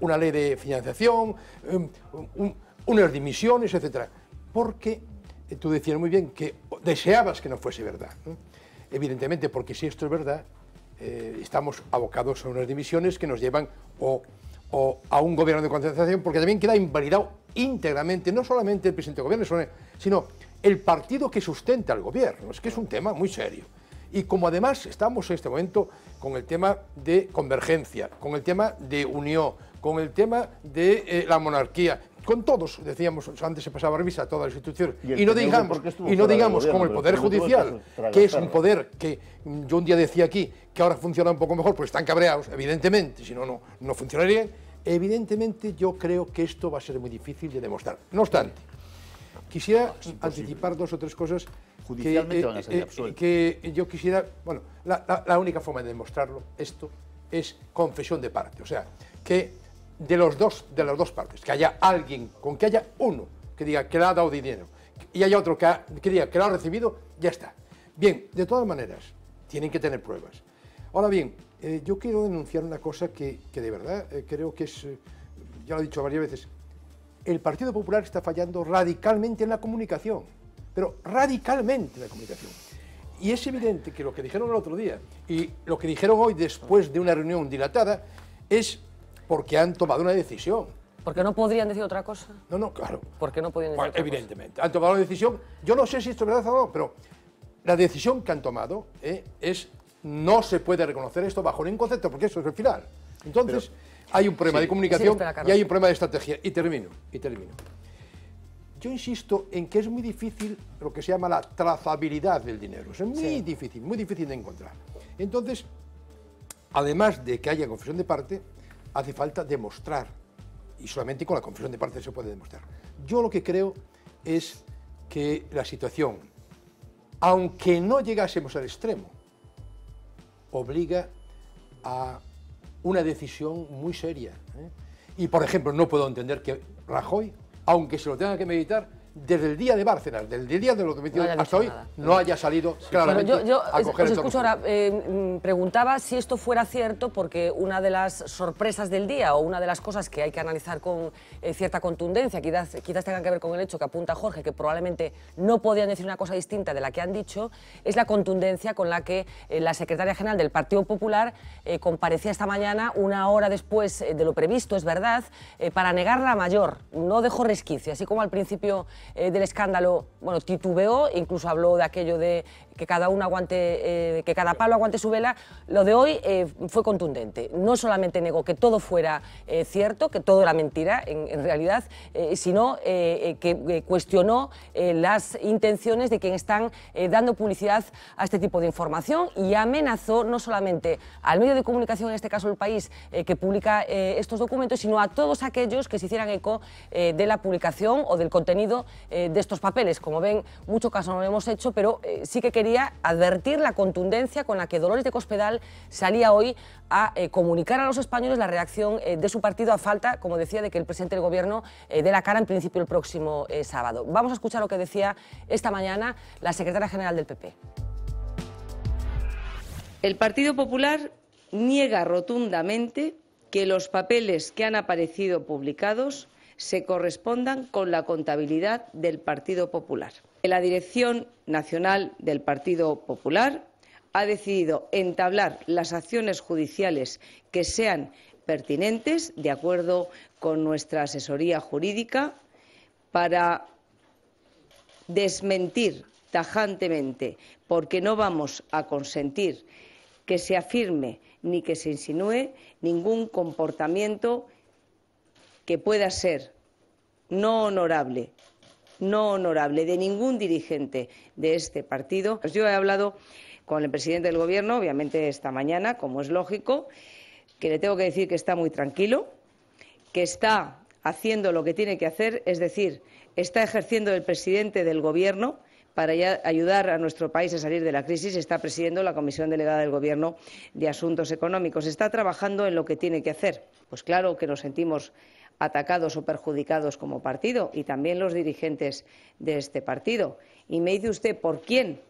una, ley de financiación, em, unas dimisiones, etc. Porque eh, tú decías muy bien que deseabas que no fuese verdad. Evidentemente, porque si esto es verdad, eh, estamos abocados a unas dimisiones que nos llevan o o a un gobierno de concentración, porque también queda invalidado íntegramente, no solamente el presidente del gobierno, sino el partido que sustenta al gobierno. Es que es un tema muy serio. Y como además estamos en este momento con el tema de convergencia, con el tema de unión, con el tema de eh, la monarquía, con todos, decíamos, antes se pasaba revista a todas las instituciones, y, no digamos, y no digamos como el Poder Judicial, que es un poder que yo un día decía aquí, que ahora funciona un poco mejor, pues están cabreados, evidentemente, si no, no, funcionaría... funcionaría evidentemente yo creo que esto va a ser muy difícil de demostrar. No obstante, quisiera anticipar dos o tres cosas Judicialmente eh, eh, que, yo quisiera, bueno, la, la única forma de demostrarlo, esto, es confesión de parte, o sea, que de, los dos, de las dos partes, que haya alguien, con que haya uno que diga que le ha dado dinero y haya otro que, que diga que lo ha recibido, ya está. Bien, de todas maneras, tienen que tener pruebas. Ahora bien, eh, yo quiero denunciar una cosa que, que de verdad eh, creo que es, eh, ya lo he dicho varias veces, el Partido Popular está fallando radicalmente en la comunicación, pero radicalmente en la comunicación. Y es evidente que lo que dijeron el otro día y lo que dijeron hoy después de una reunión dilatada es porque han tomado una decisión. Porque no podrían decir otra cosa. No, no, claro. Porque no podrían decir otra otra Evidentemente, han tomado una decisión. Yo no sé si esto es verdad o no, pero la decisión que han tomado eh, es no se puede reconocer esto bajo ningún concepto, porque eso es el final. Entonces, hay un problema de comunicación y hay un problema de estrategia. Y termino, y termino. Yo insisto en que es muy difícil lo que se llama la trazabilidad del dinero. Es muy difícil, muy difícil de encontrar. Entonces, además de que haya confesión de parte, hace falta demostrar, y solamente con la confesión de partes se puede demostrar. Yo lo que creo es que la situación, aunque no llegásemos al extremo, obliga a una decisión muy seria. ¿eh? Y, por ejemplo, no puedo entender que Rajoy, aunque se lo tenga que meditar, desde el día de Bárcenas, desde el día de lo que no hasta hoy, no haya salido claramente yo, yo, escucho ahora, eh, mm, preguntaba si esto fuera cierto, porque una de las sorpresas del día o una de las cosas que hay que analizar con eh, cierta contundencia, quizás, quizás tengan que ver con el hecho que apunta Jorge, que probablemente no podían decir una cosa distinta de la que han dicho, es la contundencia con la que eh, la secretaria general del Partido Popular comparecía esta mañana una hora después de lo previsto, es verdad, para negar la mayor, no dejó resquicio, así como al principio eh, del escándalo, bueno, titubeó, incluso habló de aquello de que cada uno aguante, eh, que cada palo aguante su vela, lo de hoy eh, fue contundente. No solamente negó que todo fuera eh, cierto, que todo era mentira en, en realidad, sino que cuestionó las intenciones de quienes están dando publicidad a este tipo de información y amenazó no solamente al medio de comunicación, en este caso el país, que publica estos documentos, sino a todos aquellos que se hicieran eco de la publicación o del contenido de estos papeles. Como ven, mucho caso no lo hemos hecho, pero sí que quería advertir la contundencia con la que Dolores de Cospedal salía hoy a eh, comunicar a los españoles la reacción eh, de su partido a falta, como decía, de que el presidente del gobierno eh, dé la cara en principio el próximo sábado. Vamos a escuchar lo que decía esta mañana la secretaria general del PP. El Partido Popular niega rotundamente que los papeles que han aparecido publicados se correspondan con la contabilidad del Partido Popular. La Dirección Nacional del Partido Popular ha decidido entablar las acciones judiciales que sean pertinentes, de acuerdo con nuestra asesoría jurídica, para desmentir tajantemente, porque no vamos a consentir que se afirme ni que se insinúe ningún comportamiento que pueda ser no honorable no honorable de ningún dirigente de este partido. Pues yo he hablado con el presidente del Gobierno, obviamente esta mañana, como es lógico, que le tengo que decir que está muy tranquilo, que está haciendo lo que tiene que hacer, es decir, está ejerciendo el presidente del Gobierno para ayudar a nuestro país a salir de la crisis, está presidiendo la Comisión Delegada del Gobierno de Asuntos Económicos. Está trabajando en lo que tiene que hacer. Pues claro que nos sentimos atacados o perjudicados como partido y también los dirigentes de este partido. Y me dice usted, ¿por quién?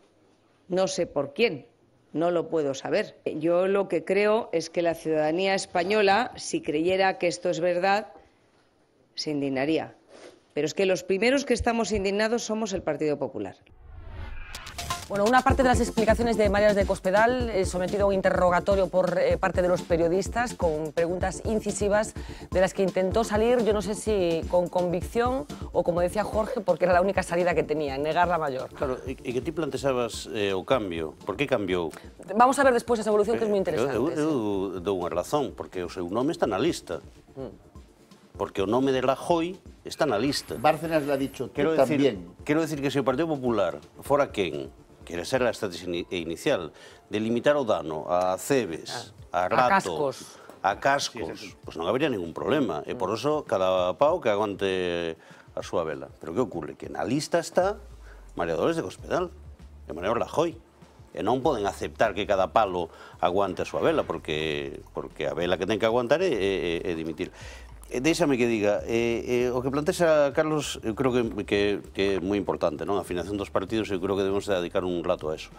No sé por quién, no lo puedo saber. Yo lo que creo es que la ciudadanía española, si creyera que esto es verdad, se indignaría. Pero es que los primeros que estamos indignados somos el Partido Popular. Bueno, una parte de las explicaciones de Marías de Cospedal, eh, sometido a un interrogatorio por eh, parte de los periodistas con preguntas incisivas de las que intentó salir, yo no sé si con convicción o como decía Jorge, porque era la única salida que tenía, negar la mayor. Claro, ¿y, que qué te planteabas eh, o cambio? ¿Por qué cambió? Vamos a ver después esa evolución que es eh, muy interesante. Yo una razón, porque o seu nome está la lista. Mm. Porque o nombre de Rajoy está la lista. Bárcenas lo ha dicho, quiero decir, Quiero decir que si el Partido Popular fuera quien... que era ser a estrategia inicial, de limitar o dano a cebes, ah. a rato, a cascos, a cascos sí, sí, sí. pois pues non habría ningún problema. E por mm. eso cada pau que aguante a súa vela. Pero que ocurre? Que na lista está mareadores de Cospedal, de Manuel Rajoy. E non poden aceptar que cada palo aguante a súa vela, porque porque a vela que ten que aguantar é, é, é dimitir. Eh, Déxame que diga, eh, eh, o que plantexa Carlos, eu creo que, que, que é moi importante, non? A financiación dos partidos, eu creo que debemos dedicar un rato a eso.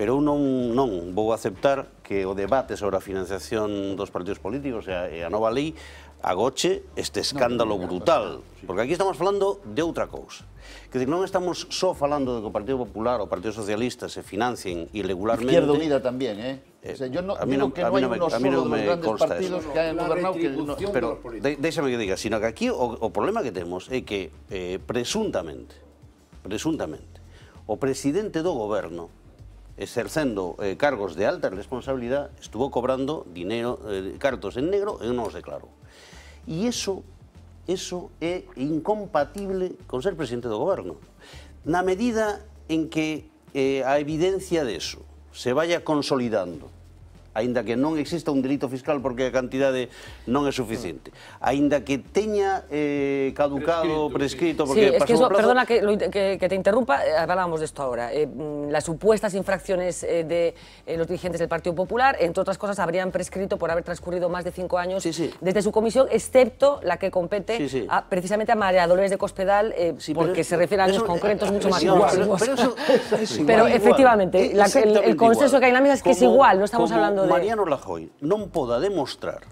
Pero eu non, non vou aceptar que o debate sobre a financiación dos partidos políticos e a, e a nova lei agoche este escándalo brutal. Porque aquí estamos falando de outra cousa. Que non estamos só falando de que o Partido Popular o Partido Socialista se financien irregularmente. Izquierda Unida tamén, eh? eh o sea, yo no, a mí no, que no, hay a mí no me, consta eso. Que han gobernado que pero déxame que diga, sino que aquí o, o problema que temos é que eh, presuntamente, presuntamente, o presidente do goberno exercendo eh, cargos de alta responsabilidad, estuvo cobrando dinero, eh, cartos en negro e non os declarou. E iso, iso é incompatible con ser presidente do goberno. Na medida en que eh, a evidencia deso se vaya consolidando ...ainda que no exista un delito fiscal porque a cantidad no es suficiente. ...ainda que teña eh, caducado, prescrito, porque sí, es que Perdona que, te interrumpa, eh, hablábamos de esto ahora. Eh, mm, las supuestas infracciones de los dirigentes del Partido Popular, entre otras cosas, habrían prescrito por haber transcurrido más de cinco años desde su comisión, excepto la que compete precisamente a María Dolores de Cospedal, porque se refiere a los concretos mucho más Pero, (laughs) pero efectivamente, el, el, consenso que hay en la mesa es que es igual, no estamos hablando de de... Mariano Rajoy non poda demostrar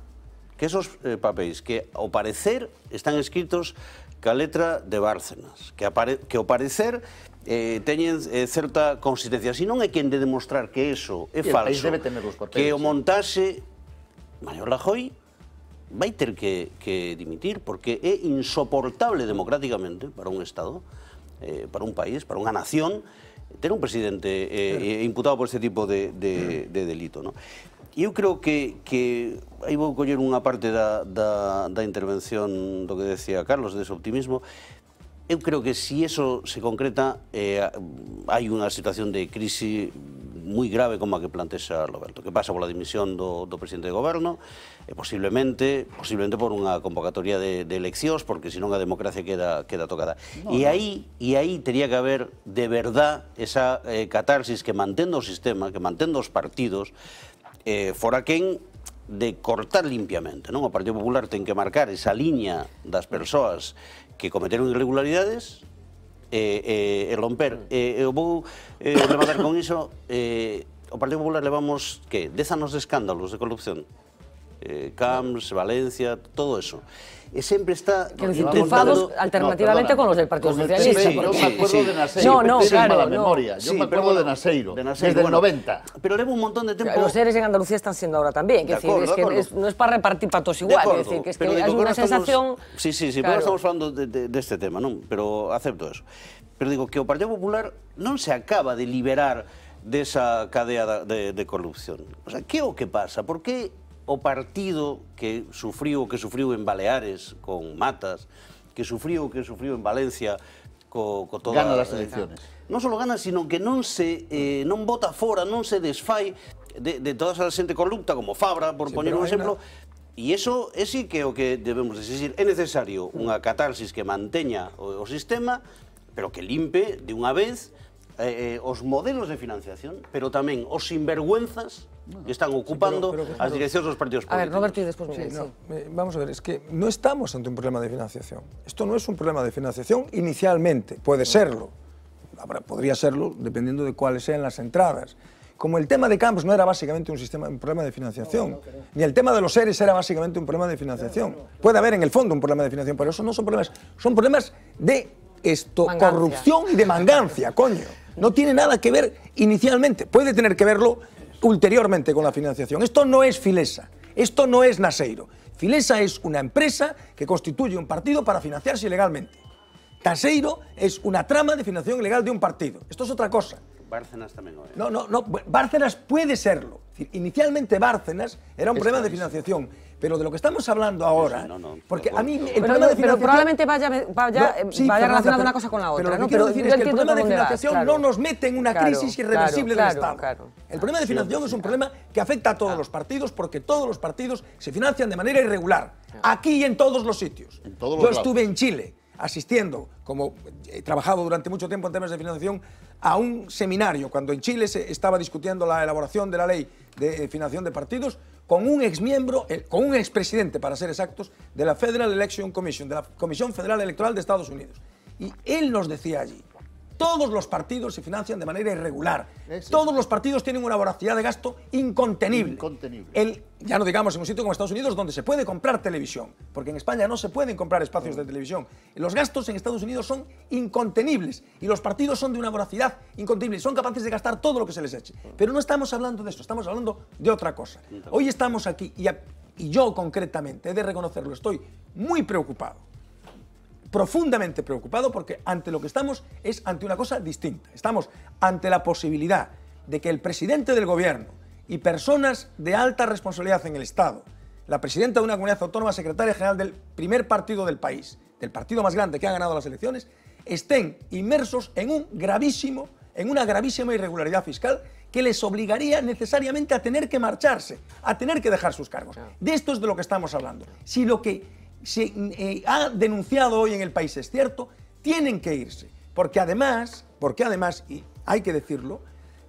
que esos eh, papéis que ao parecer están escritos ca letra de Bárcenas, que, apare, que ao parecer eh, teñen eh, certa consistencia. si non é quen de demostrar que eso é falso, debe papeles, que o montase Mariano Rajoy vai ter que, que dimitir porque é insoportable democráticamente para un Estado, eh, para un país, para unha nación, tener un presidente eh, claro. Eh, imputado por ese tipo de, de, de delito. ¿no? Eu creo que, que aí vou coller unha parte da, da, da intervención do que decía Carlos, dese optimismo, eu creo que si eso se concreta eh, hai unha situación de crise moi grave como a que plantexa Roberto, que pasa pola dimisión do, do presidente de goberno, e posiblemente posiblemente por unha convocatoria de, de eleccións, porque senón a democracia queda, queda tocada. No, e aí e aí teria que haber de verdad esa eh, catarsis que mantendo o sistema, que mantendo os partidos, eh, fora quen de cortar limpiamente, non? O Partido Popular ten que marcar esa liña das persoas que cometeron irregularidades e, eh, e romper. Eh, eu vou eh, levantar con iso, eh, o Partido Popular levamos, que, Dez anos de escándalos de corrupción. Eh, CAMS, Valencia, todo eso. Eh, siempre está enchufados alternativamente con los del Partido Socialista. Sí, sí, yo me acuerdo de Naseiro. No, no, claro, no. memoria. Yo me acuerdo de, Naseiro, desde el 90. Pero llevo un montón de tiempo... Los seres en Andalucía están siendo ahora también. Que decir, es que no es para repartir patos iguales... es decir, que es que hay una sensación... sí, sí, sí, estamos hablando de, este tema, ¿no? pero acepto eso. Pero digo que el Partido Popular ...no se acaba de liberar ...de esa cadena de corrupción. O sea, ¿qué o qué pasa? Por qué... o partido que sufriu o que sufriu en Baleares con Matas, que sufriu o que sufriu en Valencia co, co toda... Gana das elecciones. Eh, non só gana, sino que non se eh, non vota fora, non se desfai de, de toda esa xente corrupta, como Fabra, por sí, poner un exemplo, E iso é sí que o que debemos decidir. É necesario unha catarsis que manteña o, o sistema, pero que limpe de unha vez eh, eh, os modelos de financiación, pero tamén os sinvergüenzas y están ocupando a los partidos políticos. A ver, Roberto y después Vamos a ver, es que no estamos ante un problema de financiación. Esto no es un problema de financiación inicialmente, puede serlo, podría serlo dependiendo de cuáles sean las entradas. Como el tema de Campos no era básicamente un, problema de financiación, ni el tema de los seres era básicamente un problema de financiación. Puede haber en el fondo un problema de financiación, pero eso no son problemas, son problemas de esto, corrupción y de mangancia, coño. No tiene nada que ver inicialmente, puede tener que verlo ulteriormente con la financiación. Esto no es Filesa, esto no es Naseiro. Filesa es una empresa que constituye un partido para financiarse ilegalmente. Naseiro es una trama de financiación ilegal de un partido. Esto es otra cosa. Bárcenas también No, no, no. Bárcenas puede serlo. Inicialmente Bárcenas era un problema de financiación pero de lo que estamos hablando ahora, porque a mí el problema de financiación... Pero probablemente vaya, eh, una cosa con la otra. Pero quiero decir el problema de financiación no nos mete en una crisis irreversible del Estado. El problema de financiación es un problema que afecta a todos los partidos porque todos los partidos se financian de manera irregular, aquí y en todos los sitios. Yo estuve en Chile asistiendo, como he trabajado durante mucho tiempo en temas de financiación, a un seminario cuando en Chile se estaba discutiendo la elaboración de la ley de eh, financiación de partidos con un exmiembro, eh, con un expresidente, para ser exactos, de la Federal Election Commission, de la Comisión Federal Electoral de Estados Unidos. Y él nos decía allí, todos los partidos se financian de manera irregular. Todos los partidos tienen una voracidad de gasto incontenible. ya no digamos en un sitio como Estados Unidos donde se puede comprar televisión, porque en España no se pueden comprar espacios de televisión. Los gastos en Estados Unidos son incontenibles y los partidos son de una voracidad incontenible. Son capaces de gastar todo lo que se les eche. Pero no estamos hablando de eso, estamos hablando de otra cosa. Hoy estamos aquí y, y yo concretamente, he de reconocerlo, estoy muy preocupado profundamente preocupado porque ante lo que estamos es ante una cosa distinta. Estamos ante la posibilidad de que el presidente del gobierno y personas de alta responsabilidad en el Estado, la presidenta de una comunidad autónoma, secretaria general del primer partido del país, del partido más grande que ha ganado las elecciones, estén inmersos en un gravísimo, en una gravísima irregularidad fiscal que les obligaría necesariamente a tener que marcharse, a tener que dejar sus cargos. De esto es de lo que estamos hablando. Si lo que si eh, ha denunciado hoy en el país, es cierto, tienen que irse. Porque además, porque además, y hay que decirlo,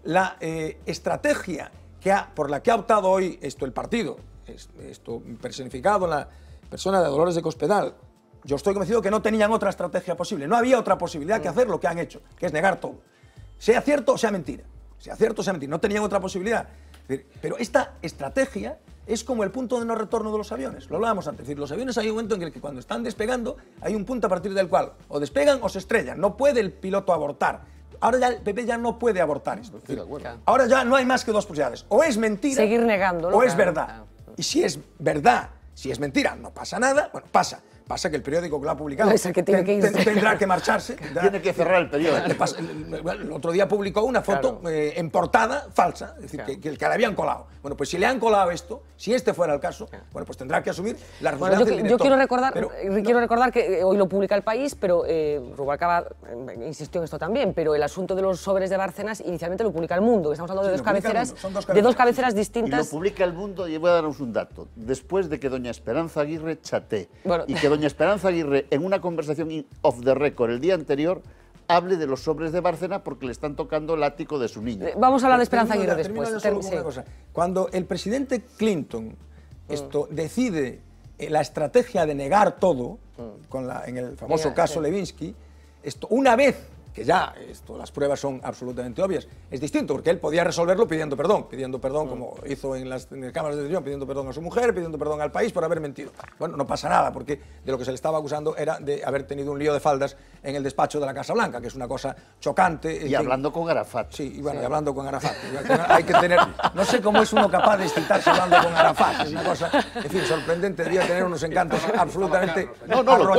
la eh, estrategia que ha, por la que ha optado hoy esto el partido, esto personificado la persona de Dolores de Cospedal, yo estoy convencido que no tenían otra estrategia posible, no había otra posibilidad que mm. hacer lo que han hecho, que es negar todo. Sea cierto o sea mentira, sea cierto o sea mentira, no tenían otra posibilidad. Pero esta estrategia es como el punto de no retorno de los aviones. Lo hablábamos antes. decir, los aviones hay un momento en el que cuando están despegando hay un punto a partir del cual o despegan o se estrellan. No puede el piloto abortar. Ahora ya el ya no puede abortar esto. ahora ya no hay más que dos posibilidades. O es mentira. Seguir negándolo. O es verdad. Y si es verdad, si es mentira, no pasa nada. Bueno, pasa. Pasa que el periódico que lo ha publicado tendrá que marcharse. (laughs) tiene que cerrar el periódico. Eh, eh, eh, el, otro día publicó una foto en portada falsa, decir, que, que, que, le habían colado. Bueno, pues si le han colado esto, si este fuera el caso, bueno, pues tendrá que asumir la responsabilidad yo, quiero recordar, quiero recordar que hoy lo publica el país, pero Rubalcaba insistió en esto también, pero el asunto de los sobres de Bárcenas inicialmente lo publica el mundo. Estamos hablando de, dos cabeceras, de dos cabeceras distintas. lo publica el mundo y voy a daros un dato. Después de que doña Esperanza Aguirre chaté y que doña Esperanza Aguirre, en una conversación off the record el día anterior, hable de los sobres de Bárcena porque le están tocando el ático de su niño. Eh, vamos a hablar de Esperanza Aguirre después. Cuando el presidente Clinton ah. esto, decide eh, la estrategia de negar todo, ah. con la, en el famoso caso Levinsky, esto, una vez que ya esto, las pruebas son absolutamente obvias, es distinto, porque él podía resolverlo pidiendo perdón, pidiendo perdón como mm. hizo en las, cámaras de televisión, pidiendo perdón a su mujer, pidiendo perdón al país por haber mentido. Bueno, no pasa nada, porque de lo que se le estaba acusando era de haber tenido un lío de faldas en el despacho de la Casa Blanca, que es una cosa chocante. Y hablando con Arafat. Sí, y hablando con Arafat. Hay que tener, no sé cómo es uno capaz de excitarse hablando con Arafat, es una cosa, en fin, sorprendente, debería tener unos encantos absolutamente ¿eh? no, no, lo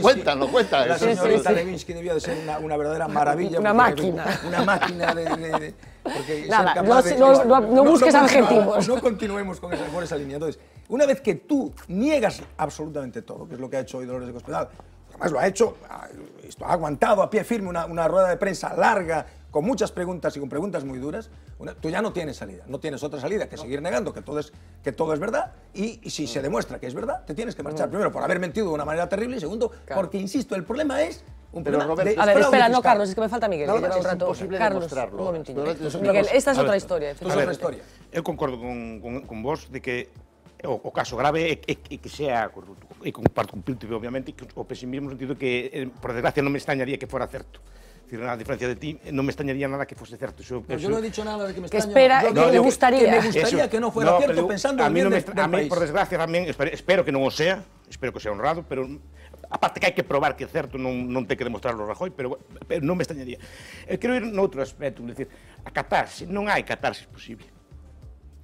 cuentan, lo cuentan, La señora Levinsky debía de ser una, verdadera maravilla. Una máquina. Una máquina de... porque Nada, no, no, busques adjetivos. No continuemos con esa, con esa línea. una vez que tú niegas absolutamente todo, que es lo que ha hecho hoy Dolores de Cospedal, además lo ha hecho, ha, ha aguantado a pie firme una, una, rueda de prensa larga, con muchas preguntas y con preguntas muy duras, tú ya no tienes salida, no tienes otra salida que seguir negando que todo es, que todo es verdad y, si se demuestra que es verdad, te tienes que marchar, mm. primero por haber mentido de una manera terrible y segundo, porque, insisto, el problema es Un pero Roberto, de, a ver, espera, no, Carlos, es que me falta Miguel. No, que un rato. imposible Carlos, demostrarlo. Un pero, Miguel, esta é outra historia. Esto é outra historia. Eu concordo con, con, con vos de que o, o caso grave é, é, é que sea corrupto. E comparto con Piltibe, obviamente, que o pesimismo no sentido que, eh, por desgracia, non me extrañaría que fora certo. Decir, a diferencia de ti, non me extrañaría nada que fose certo. Eso, pero eso... yo no he dicho nada de que me extraña. Que espera, yo, que, no, me gustaría. Que me gustaría eso, que no fuera no, cierto, pensando en mí no del, del a mí, país. por desgracia, tamén, espero, espero que non o sea, espero que sea honrado, pero aparte que hai que probar que é certo, non, non te que demostrarlo Rajoy, pero, pero non me extrañaría. Eu eh, quero ir noutro aspecto, decir, a catarse, non hai catarse posible.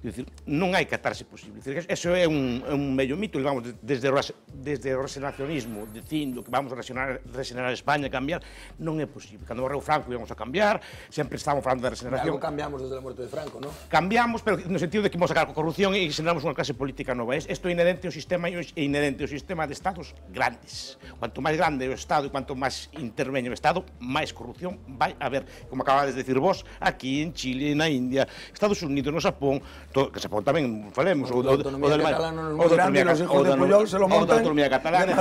Dicir, non hai catarse posible. Dicir, eso é un, é un medio mito, vamos, desde desde o resenacionismo, dicindo que vamos a resenar, resenar a España, cambiar, non é posible. Cando morreu Franco íbamos a cambiar, sempre estamos falando da resenación. Algo cambiamos desde a morte de Franco, non? Cambiamos, pero no sentido de que imos sacar a corrupción e xeneramos unha clase política nova. Isto é inherente ao sistema e inherente ao sistema de estados grandes. Cuanto máis grande o estado e cuanto máis intervenho o estado, máis corrupción vai haber. Como acabades de decir vos, aquí en Chile, na India, Estados Unidos, no Japón, todo, que se tamén falemos o, o, o, o, da o da autonomía de, o da se lo montan. autonomía catalana.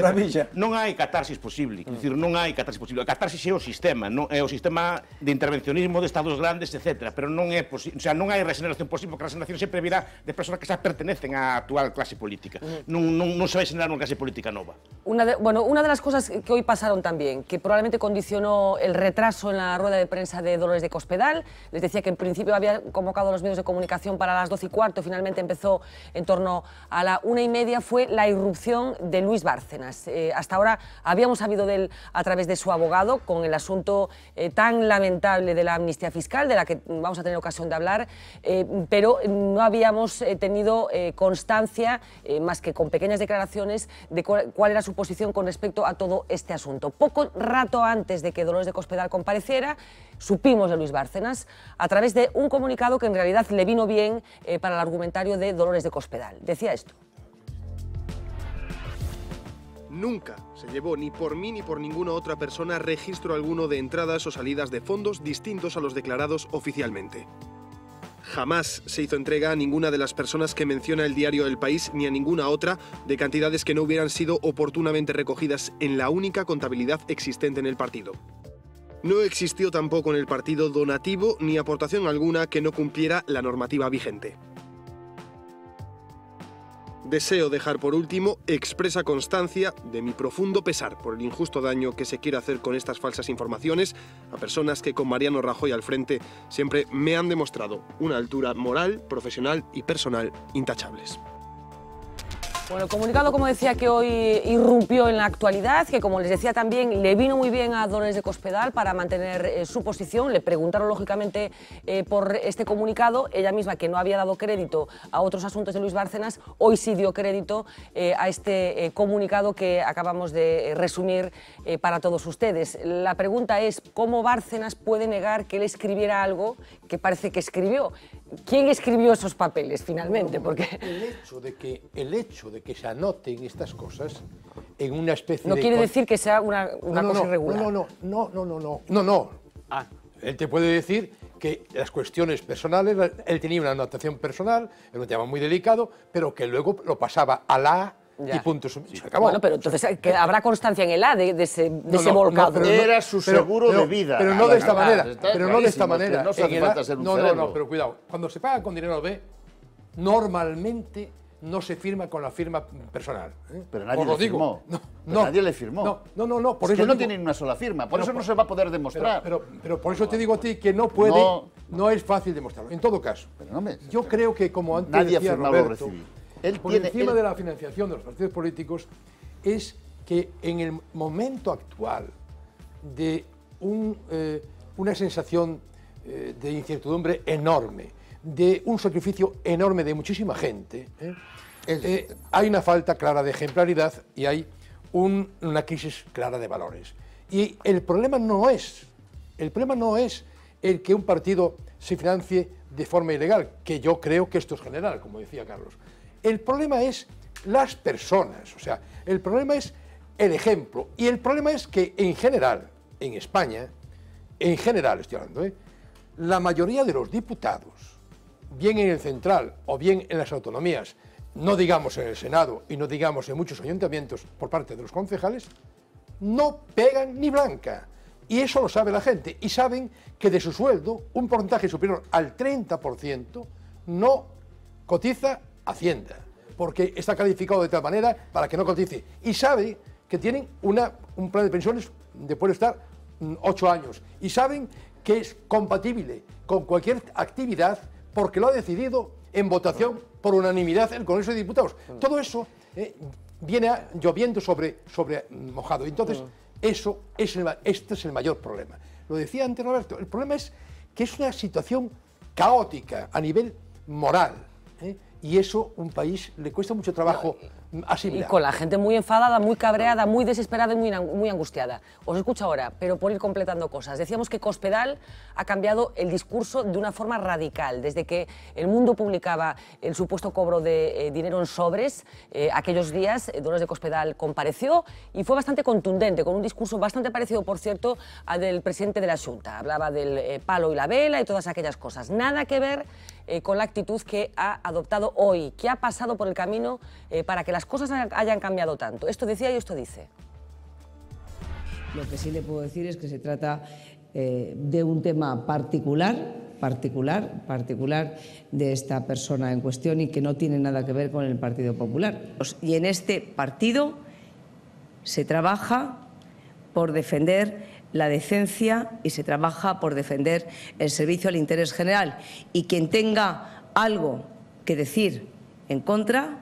Non hai catarsis posible, mm. decir, non hai catarsis posible. A catarsis é o sistema, non é o sistema de intervencionismo de estados grandes, etc, pero non é posible, o sea, non hai regeneración posible, porque a regeneración sempre virá de persoas que xa pertenecen á actual clase política. Mm. Non, non, non se vai xenerar unha clase política nova. Una de, bueno, unha das cousas cosas que hoy pasaron tamén, que probablemente condicionou el retraso en la rueda de prensa de Dolores de Cospedal, les decía que en principio había convocado los medios de comunicación para las 12 y cuarto, finalmente empezó en torno a la una y media, fue la irrupción de Luis Bárcenas. Eh, hasta ahora habíamos sabido de él a través de su abogado con el asunto eh, tan lamentable de la amnistía fiscal, de la que vamos a tener ocasión de hablar, eh, pero no habíamos tenido constancia, más que con pequeñas declaraciones, de cuál era su posición con respecto a todo este asunto. Poco rato antes de que Dolores de Cospedal compareciera, supimos de Luis Bárcenas a través de un comunicado que en realidad le vino bien eh, para el argumentario de Dolores de Cospedal. Decía esto. Nunca se llevó ni por mí ni por ninguna otra persona registro alguno de entradas o salidas de fondos distintos a los declarados oficialmente. Jamás se hizo entrega a ninguna de las personas que menciona el diario El País ni a ninguna otra de cantidades que no hubieran sido oportunamente recogidas en la única contabilidad existente en el partido. No existió tampoco en el partido donativo ni aportación alguna que no cumpliera la normativa vigente. Deseo dejar por último expresa constancia de mi profundo pesar por el injusto daño que se quiere hacer con estas falsas informaciones a personas que con Mariano Rajoy al frente siempre me han demostrado una altura moral, profesional y personal intachables. Bueno, comunicado, como decía, que hoy irrumpió en la actualidad, que como les decía también, le vino muy bien a Dolores de Cospedal para mantener eh, su posición. Le preguntaron, lógicamente, eh, por este comunicado. Ella misma, que no había dado crédito a otros asuntos de Luis Bárcenas, hoy sí dio crédito eh, a este comunicado que acabamos de resumir para todos ustedes. La pregunta es, ¿cómo Bárcenas puede negar que él escribiera algo que parece que escribió? ¿Quién escribió esos papeles finalmente? Porque... El hecho, de que, el hecho de que se anoten estas cosas en una especie de... No quiere decir que sea una, una cosa irregular. No, no, no, no, no, no, no, no. Ah. Él te puede decir que las cuestiones personales, él tenía una anotación personal, era un tema muy delicado, pero que luego lo pasaba a la y punto. Bueno, pero entonces habrá constancia en el A de, ese, de volcado. era su seguro de vida. Pero no de esta ah, manera. Pero no de esta manera. No No, no, no, pero cuidado. Cuando se paga con dinero B, normalmente no se firma con la firma personal. ¿eh? Pero nadie le firmó. No, nadie le firmó. No, no, no. es que no tienen una sola firma, por eso no se va a poder demostrar. Pero, pero, por eso te digo a ti que no puede, no, es fácil demostrarlo. En todo caso, yo creo que como antes nadie ha firmado lo por encima de la financiación de los partidos políticos es que en el momento actual de eh, una sensación eh, de incertidumbre enorme, de un sacrificio enorme de muchísima gente, ¿Eh? hay una falta clara de ejemplaridad y hay una crisis clara de valores. Y el problema no es, el problema no es el que un partido se financie de forma ilegal, que yo creo que esto es general, como decía Carlos. El problema es las personas, o sea, el problema es el ejemplo. Y el problema es que en general, en España, en general estoy hablando, ¿eh? la mayoría de los diputados, bien en el central o bien en las autonomías, no digamos en el Senado y no digamos en muchos ayuntamientos por parte de los concejales, no pegan ni blanca. Y eso lo sabe la gente. Y saben que de su sueldo, un porcentaje superior al 30% no cotiza Hacienda, porque está calificado de tal manera para que no cotice. Y sabe que tienen una, un plan de pensiones de poder estar mm, ocho años. Y saben que es compatible con cualquier actividad porque lo ha decidido en votación por unanimidad el Congreso de Diputados. Mm. Todo eso eh, viene lloviendo sobre, sobre mm, mojado. Entonces, eso es este es el mayor problema. Lo decía antes Roberto, el problema es que es una situación caótica a nivel moral. ¿eh? y eso un país le cuesta mucho trabajo mm, asimilar. Y con la gente muy enfadada, muy cabreada, muy desesperada y muy, muy angustiada. Os escucho ahora, pero por ir completando cosas. Decíamos que Cospedal ha cambiado el discurso de una forma radical. Desde que El Mundo publicaba el supuesto cobro de eh, dinero en sobres, eh, aquellos días eh, Dolores de Cospedal compareció y fue bastante contundente, con un discurso bastante parecido, por cierto, al del presidente de la Junta. Hablaba del palo y la vela y todas aquellas cosas. Nada que ver eh, con la actitud que ha adoptado hoy? ¿Qué ha pasado por el camino eh, para que las cosas hayan cambiado tanto? Esto decía y esto dice. Lo que sí le puedo decir es que se trata eh, de un tema particular particular, particular de esta persona en cuestión y que no tiene nada que ver con el Partido Popular. Y en este partido se trabaja por defender la decencia y se trabaja por defender el servicio al interés general. Y quien tenga algo que decir en contra,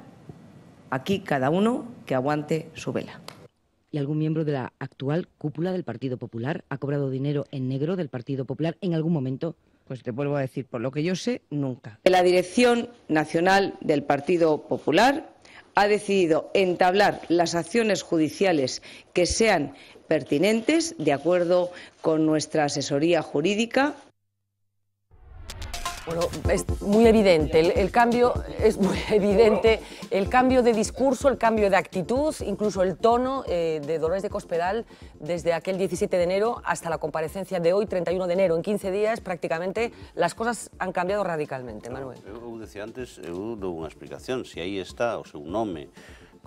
aquí cada uno que aguante su vela. ¿Y algún miembro de la actual cúpula del Partido Popular ha cobrado dinero en negro del Partido Popular en algún momento? Pues te vuelvo a decir, por lo que yo sé, nunca. La Dirección Nacional del Partido Popular ha decidido entablar las acciones judiciales que sean pertinentes, de acuerdo con nuestra asesoría jurídica. Bueno, es muy evidente, el, cambio es muy (laughs) evidente, el cambio de discurso, el cambio de actitud, incluso el tono eh, de Dolores de Cospedal desde aquel 17 de enero hasta la comparecencia de hoy, 31 de enero. En 15 días prácticamente las cosas han cambiado radicalmente, Manuel. Yo decía antes, una explicación, si ahí está, o sea, un nombre...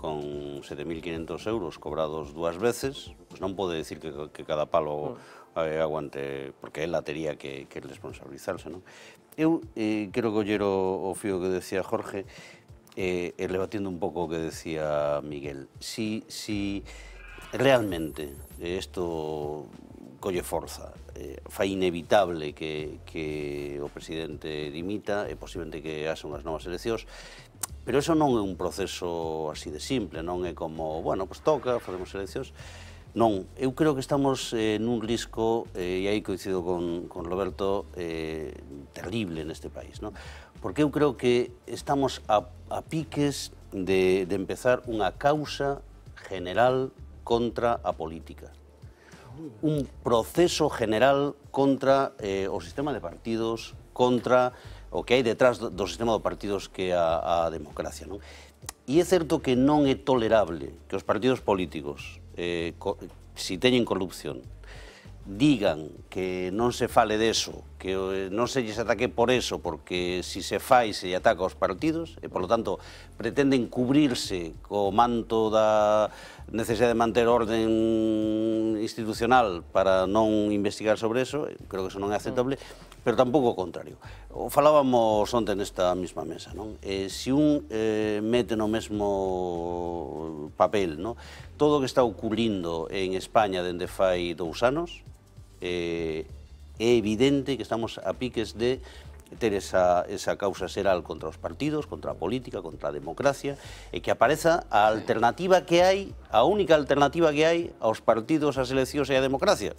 con 7.500 euros cobrados dúas veces, pues non pode decir que, que cada palo mm. eh, aguante, porque ela tería que, que responsabilizarse. ¿no? Eu eh, quero coller o, o fío que decía Jorge, eh, elevatiendo un pouco o que decía Miguel. Si, si realmente isto eh, colle forza, eh, fa inevitable que, que o presidente dimita, e posiblemente que haxe unhas novas eleccións, Pero eso non é un proceso así de simple, non é como, bueno, pues toca, facemos eleccións. Non, eu creo que estamos eh, nun risco, eh, e aí coincido con, con Roberto, eh, terrible neste país, non? Porque eu creo que estamos a, a piques de, de empezar unha causa general contra a política. Un proceso general contra eh, o sistema de partidos, contra o que hai detrás do, sistema dos partidos que a, a democracia. Non? E é certo que non é tolerable que os partidos políticos, eh, co, si teñen corrupción, digan que non se fale deso que eh, non se lles ataque por eso, porque si se fai se lle ataca os partidos, e polo tanto pretenden cubrirse co manto da necesidade de manter orden institucional para non investigar sobre eso, creo que eso non é aceptable, mm. pero tampouco o contrario. O falábamos onte nesta mesma mesa, non? Eh, se un eh, mete no mesmo papel, non? Todo o que está ocurrindo en España dende fai dous anos, eh, Es evidente que estamos a piques de tener esa, causa seral contra los partidos, contra la política, contra la democracia, y e que aparezca a alternativa que hay a única alternativa que a los partidos, a y y la democracia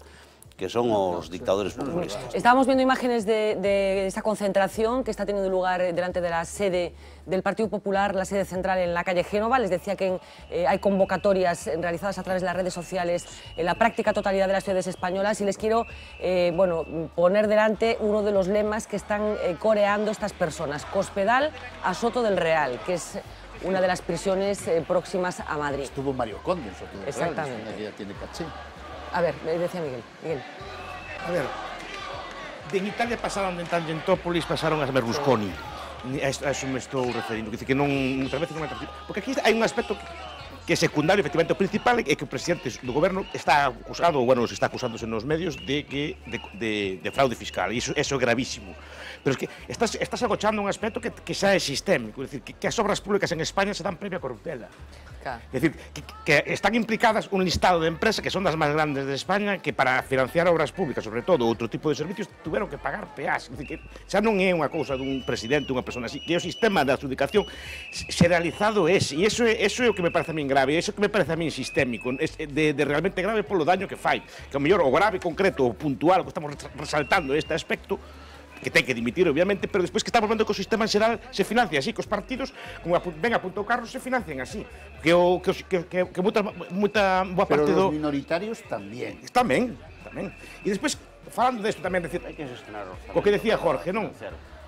que son los dictadores populistas. Estábamos viendo imágenes de, esta concentración que está teniendo lugar delante de la sede del Partido Popular, la sede central en la calle Génova. Les decía que eh, hay convocatorias realizadas a través de las redes sociales en la práctica totalidad de las ciudades españolas y les quiero eh, bueno, poner delante uno de los lemas que están eh, coreando estas personas, Cospedal a Soto del Real, que es una de las prisiones próximas a Madrid. Estuvo Mario Conde en Soto del Real, Exactamente. A ver, me decía Miguel. Miguel. A ver, de Italia pasaron en Tangentópolis, pasaron as Berlusconi. Sí. A, a eso me estou referindo, que non outra vez non porque aquí hai un aspecto que, que é secundario, efectivamente, o principal é que o presidente do goberno está acusado, ou bueno, se está acusándose nos medios de que de, de, de fraude fiscal, e iso, iso é gravísimo. Pero es que estás, estás agochando un aspecto que, que xa é sistémico, é dicir, que, que as obras públicas en España se dan previa corruptela. Claro. É dicir, que, que están implicadas un listado de empresas que son das máis grandes de España que para financiar obras públicas, sobre todo, outro tipo de servicios, tuvieron que pagar peás. Es dicir, que xa non é unha cousa dun presidente, unha persona así, que é o sistema de adjudicación xeralizado ese. E Y eso, eso é o que me parece a min grave, iso que me parece a min sistémico, de, de realmente grave polo daño que fai. Que ao mellor o grave concreto, o puntual, que estamos resaltando este aspecto, que ten que dimitir, obviamente, pero despois que estamos vendo que o sistema en xeral se financia así, que os partidos, como apu ben o Carlos, se financian así. Que, o, que, que, que, que muita, moita boa parte do... Pero os minoritarios tamén. Tamén, tamén. E despois, falando desto tamén, decir... Hai que gestionar o O que decía Jorge, non?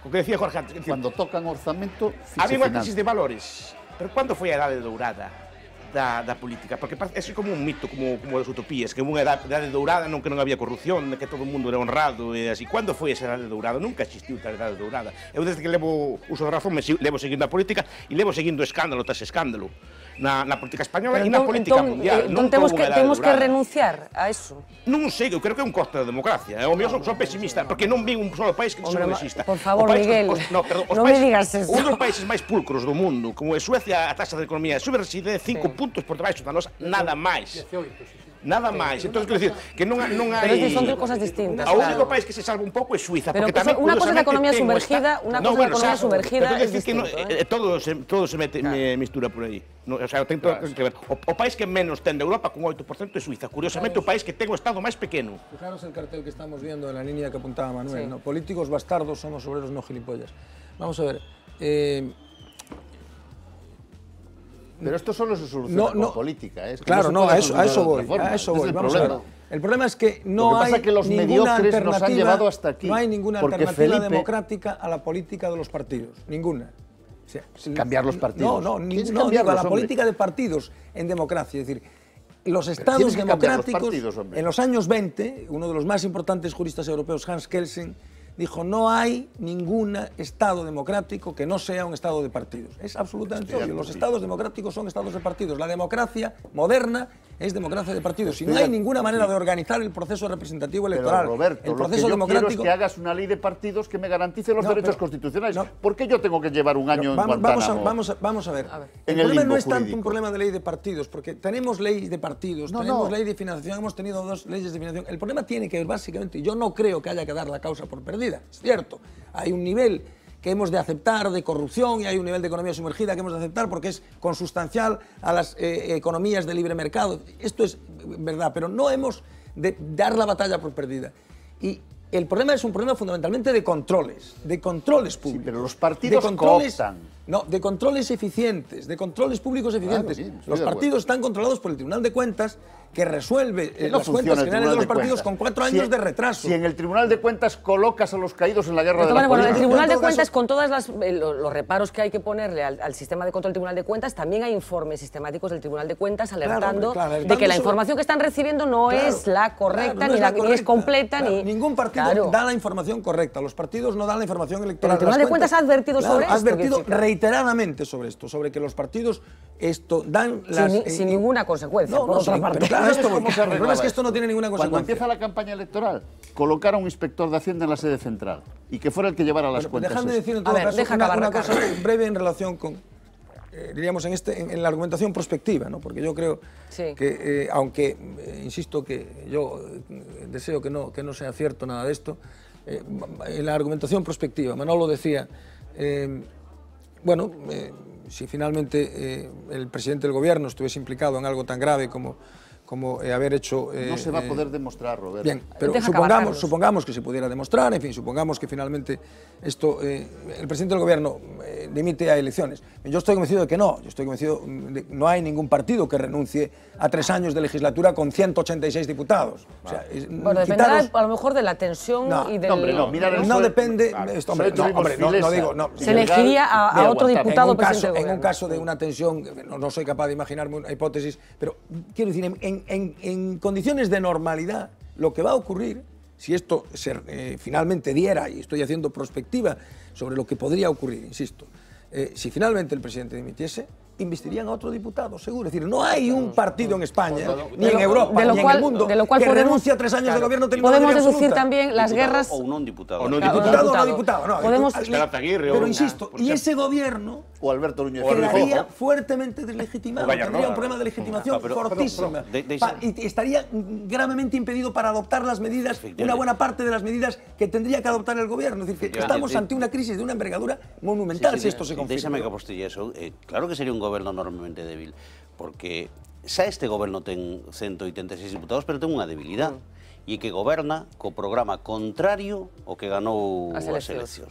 O que decía Jorge antes. Decir, Cuando tocan orzamento, Había unha crisis de valores. Pero cando foi a edade dourada? da, da política Porque é como un mito, como, como as utopías Que unha edade, edade dourada non que non había corrupción Que todo o mundo era honrado e así Cando foi esa edade dourada? Nunca existiu tal edade dourada Eu desde que levo uso de razón me, Levo seguindo a política e levo seguindo escándalo tras escándalo na, na política española Pero e na non, política entón, mundial. Eh, non temos que temos que renunciar a eso. Non sei, eu creo que é un coste da democracia. Eh. O mío son, son pesimista, no. porque non vi un solo país que Hombre, non exista. Por favor, país, Miguel, os, no, perdón, os non países, me digas eso. Un dos países máis pulcros do mundo, como é Suecia, a taxa de economía sube reside 5 sí. puntos por debaixo da nosa, nada máis. 18, Nada más, entonces quiero decir que no hay... Pero son dos cosas distintas. El único país que se salva un poco es Suiza, Pero porque Unha cosa de economía sumergida, una cosa de economía sumergida, sea, submergida Que no, eh, eh, todo, se, todo se mete, mistura por ahí. o sea, tengo que ver. O, país que menos ten de Europa con 8% es Suiza. Curiosamente, un país que tengo estado más pequeño. Fijaros el cartel que estamos viendo en la línea que apuntaba Manuel. ¿no? Políticos bastardos somos obreros no gilipollas. Vamos a ver. Eh, pero esto solo se soluciona no, política. ¿eh? Es claro, no, a eso, voy. A eso voy. Vamos El problema es que no pasa hay que los ninguna alternativa, nos han llevado hasta aquí, no hay ninguna alternativa democrática a la política de los partidos, ninguna. cambiar los partidos. No, no, no la política de partidos en democracia, es decir, los estados democráticos en los años 20, uno de los más importantes juristas europeos Hans Kelsen dijo, no hay ningún Estado democrático que no sea un Estado de partidos. Es absolutamente obvio. Los Estados democráticos son Estados de partidos. La democracia moderna es democracia de partidos. Si no hay ninguna manera de organizar el proceso representativo electoral, pero, Roberto, el proceso lo que yo democrático. Quiero es que hagas una ley de partidos que me garantice los derechos constitucionales. ¿Por qué yo tengo que llevar un año vamos, en Guantánamo? Vamos a, vamos a, ver. El, problema no es tanto un problema de ley de partidos, porque tenemos ley de partidos, no, tenemos ley de financiación, hemos tenido dos leyes de financiación. El problema tiene que ver básicamente, yo no creo que haya que dar la causa por perdida es cierto. Hay un nivel que hemos de aceptar de corrupción y hay un nivel de economía sumergida que hemos de aceptar porque es consustancial a las eh, economías de libre mercado. Esto es verdad, pero no hemos de dar la batalla por perdida. Y el problema es un problema fundamentalmente de controles, de controles públicos. Sí, pero los partidos de controles, No, de controles eficientes, de controles públicos eficientes. los partidos están controlados por el Tribunal de Cuentas que resuelve los eh, no cuentas generales de los partidos con cuatro años de retraso. Si en el Tribunal de Cuentas colocas a los caídos en la guerra de la bueno, el Tribunal de Cuentas, con todos eh, los reparos que hay que ponerle al, sistema de control del Tribunal de Cuentas, también hay informes sistemáticos del Tribunal de Cuentas alertando de que la información que están recibiendo no es la correcta, ni la es completa. ni Ningún partido da la información correcta, los partidos no dan la información electoral. el Tribunal de Cuentas ha advertido sobre esto. Ha advertido reiteradamente sobre esto, sobre que los partidos esto dan las, eh, sin, ninguna consecuencia. No, por otra parte. claro, esto, es que esto no tiene ninguna consecuencia. Cuando empieza la campaña electoral, colocar a un inspector de Hacienda en la sede central y que fuera el que llevara las pues cuentas. Dejando de decir en todo una, cosa breve en relación con, eh, diríamos, en, este, en, la argumentación prospectiva, ¿no? porque yo creo que, eh, aunque insisto que yo deseo que no, que no sea cierto nada de esto, en la argumentación prospectiva, Manolo decía, bueno, si finalmente eh, el presidente del gobierno estuviese implicado en algo tan grave como como eh, haber hecho... no eh, se va a eh, poder demostrar, Roberto. Bien, pero supongamos, supongamos que se pudiera demostrar, en fin, supongamos que finalmente esto... el presidente del gobierno limite a elecciones. Yo estoy convencido de que no, yo estoy convencido de que no hay ningún partido que renuncie a tres años de legislatura con 186 diputados. bueno, dependerá a lo mejor de la tensión no, y del... No, no, no, depende... hombre, no, digo... se elegiría a, otro diputado en un, caso, en un caso de una tensión, no, soy capaz de imaginarme una hipótesis, pero quiero decir, en en, condiciones de normalidad, lo que va a ocurrir, si esto se, eh, finalmente diera, y estoy haciendo prospectiva sobre lo que podría ocurrir, insisto, eh, si finalmente el presidente dimitiese, investirían a otro diputado, seguro. Es decir, no hay un partido en España, ni en Europa, ni en el mundo, de lo cual que podemos, renuncia a tres años de gobierno Podemos deducir también las guerras... O un diputado. O no diputado, o no diputado. pero, insisto, y ese gobierno o Alberto Núñez Quedaría fuertemente deslegitimado. Tendría un problema de ah, legitimación ah, y estaría gravemente impedido para adoptar las medidas, una buena parte de las medidas que tendría que adoptar el gobierno. Es decir, que estamos ante una crisis de una envergadura monumental si esto se eh, claro que sería un gobierno enormemente débil, porque xa este gobierno tiene 186 diputados, pero tengo una debilidad mm y que goberna con programa contrario o que ganó las elecciones.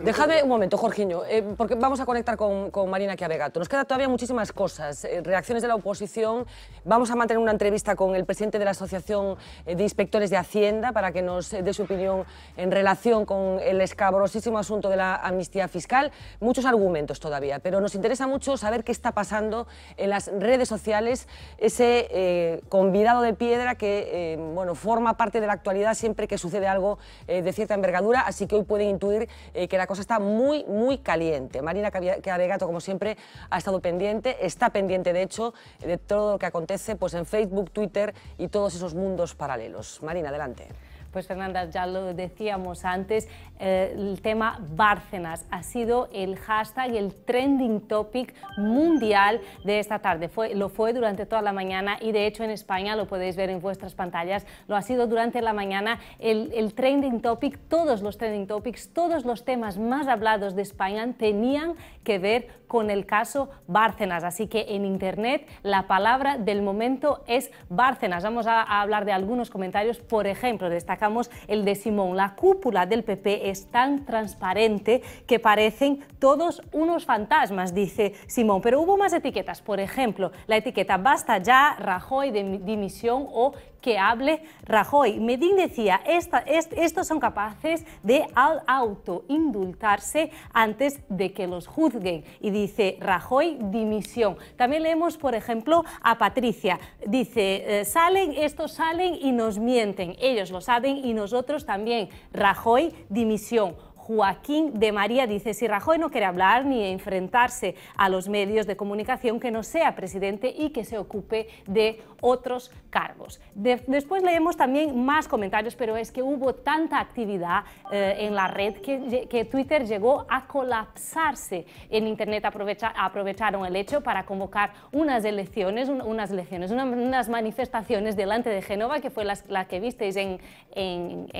Déjame un momento, Jorginho, eh, porque vamos a conectar con, Marina Chiavegato. Nos quedan todavía muchísimas cosas, eh, reacciones de la oposición. Vamos a mantener una entrevista con el presidente de la Asociación eh, de Inspectores de Hacienda para que nos dé su opinión en relación con el escabrosísimo asunto de la amnistía fiscal. Muchos argumentos todavía, pero nos interesa mucho saber qué está pasando en las redes sociales, ese convidado de piedra que bueno, forma parte de la actualidad siempre que sucede algo eh, de cierta envergadura, así que hoy pueden intuir eh, que la cosa está muy, muy caliente. Marina Cabegato, como siempre, ha estado pendiente, está pendiente, de hecho, de todo lo que acontece pues, en Facebook, Twitter y todos esos mundos paralelos. Marina, adelante. Pues Fernanda, ya lo decíamos antes, eh, el tema Bárcenas ha sido el hashtag, el trending topic mundial de esta tarde. Fue, lo fue durante toda la mañana y de hecho en España, lo podéis ver en vuestras pantallas, lo ha sido durante la mañana el, el trending topic, todos los trending topics, todos los temas más hablados de España tenían que ver con el caso Bárcenas. Así que en Internet la palabra del momento es Bárcenas. Vamos a, hablar de algunos comentarios. Por ejemplo, destacamos el de Simón. La cúpula del PP es tan transparente que parecen todos unos fantasmas, dice Simón. Pero hubo más etiquetas. Por ejemplo, la etiqueta Basta ya, Rajoy, de dimisión o que hable Rajoy. Medín decía, estos son capaces de autoindultarse antes de que los juzguen. Y dice, Rajoy, dimisión. También leemos, por ejemplo, a Patricia. Dice, eh, salen, estos salen y nos mienten. Ellos lo saben y nosotros también. Rajoy, dimisión Joaquín de María dice, si Rajoy no quiere hablar ni enfrentarse a los medios de comunicación, que no sea presidente y que se ocupe de otros cargos. después leemos también más comentarios, pero es que hubo tanta actividad eh, en la red que, Twitter llegó a colapsarse. En Internet aprovecharon el hecho para convocar unas elecciones, unas elecciones, unas manifestaciones delante de Génova, que fue la que visteis en,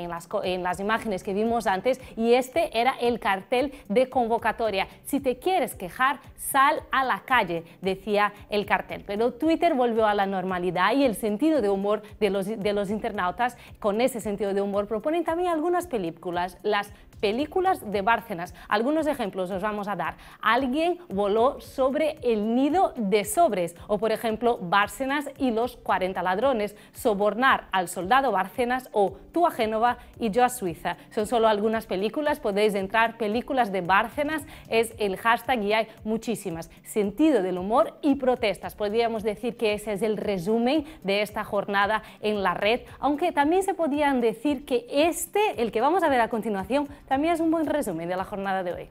las en las imágenes que vimos antes, y este este era el cartel de convocatoria. Si te quieres quejar, sal a la calle, decía el cartel. Pero Twitter volvió a la normalidad y el sentido de humor de los, de los internautas, con ese sentido de humor, proponen también algunas películas, las películas de Bárcenas. Algunos ejemplos os vamos a dar. Alguien voló sobre el nido de sobres, o por ejemplo, Bárcenas y los 40 ladrones, sobornar al soldado Bárcenas o Tú a Génova y yo a Suiza. Son solo algunas películas, podéis entrar, películas de Bárcenas es el hashtag y hay muchísimas. Sentido del humor y protestas. Podríamos decir que ese es el resumen de esta jornada en la red, aunque también se podían decir que este, el que vamos a ver a continuación, también es un buen resumen de la jornada de hoy.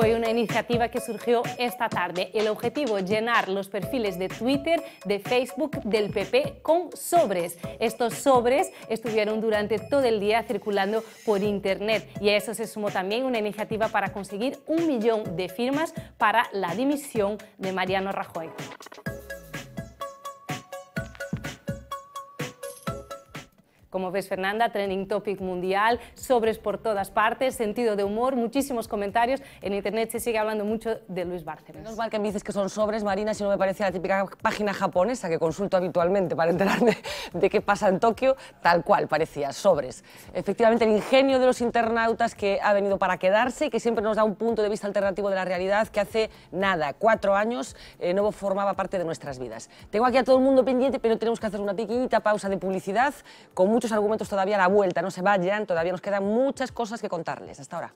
Fue una iniciativa que surgió esta tarde. El objetivo, llenar los perfiles de Twitter, de Facebook, del PP con sobres. Estos sobres estuvieron durante todo el día circulando por Internet y a eso se sumó también una iniciativa para conseguir un millón de firmas para la dimisión de Mariano Rajoy. Como ves, Fernanda, trending topic mundial, sobres por todas partes, sentido de humor, muchísimos comentarios. En internet se sigue hablando mucho de Luis Bárcenas. Menos mal que me dices que son sobres, Marina, si no me parece la típica página japonesa que consulto habitualmente para enterarme de qué pasa en Tokio, tal cual parecía, sobres. Efectivamente, el ingenio de los internautas que ha venido para quedarse que siempre nos da un punto de vista alternativo de la realidad que hace nada, cuatro años, eh, no formaba parte de nuestras vidas. Tengo aquí a todo el mundo pendiente, pero tenemos que hacer una pequeñita pausa de publicidad con muchos argumentos todavía a la vuelta, no se vayan, todavía nos quedan muchas cosas que contarles. Hasta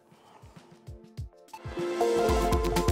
ahora.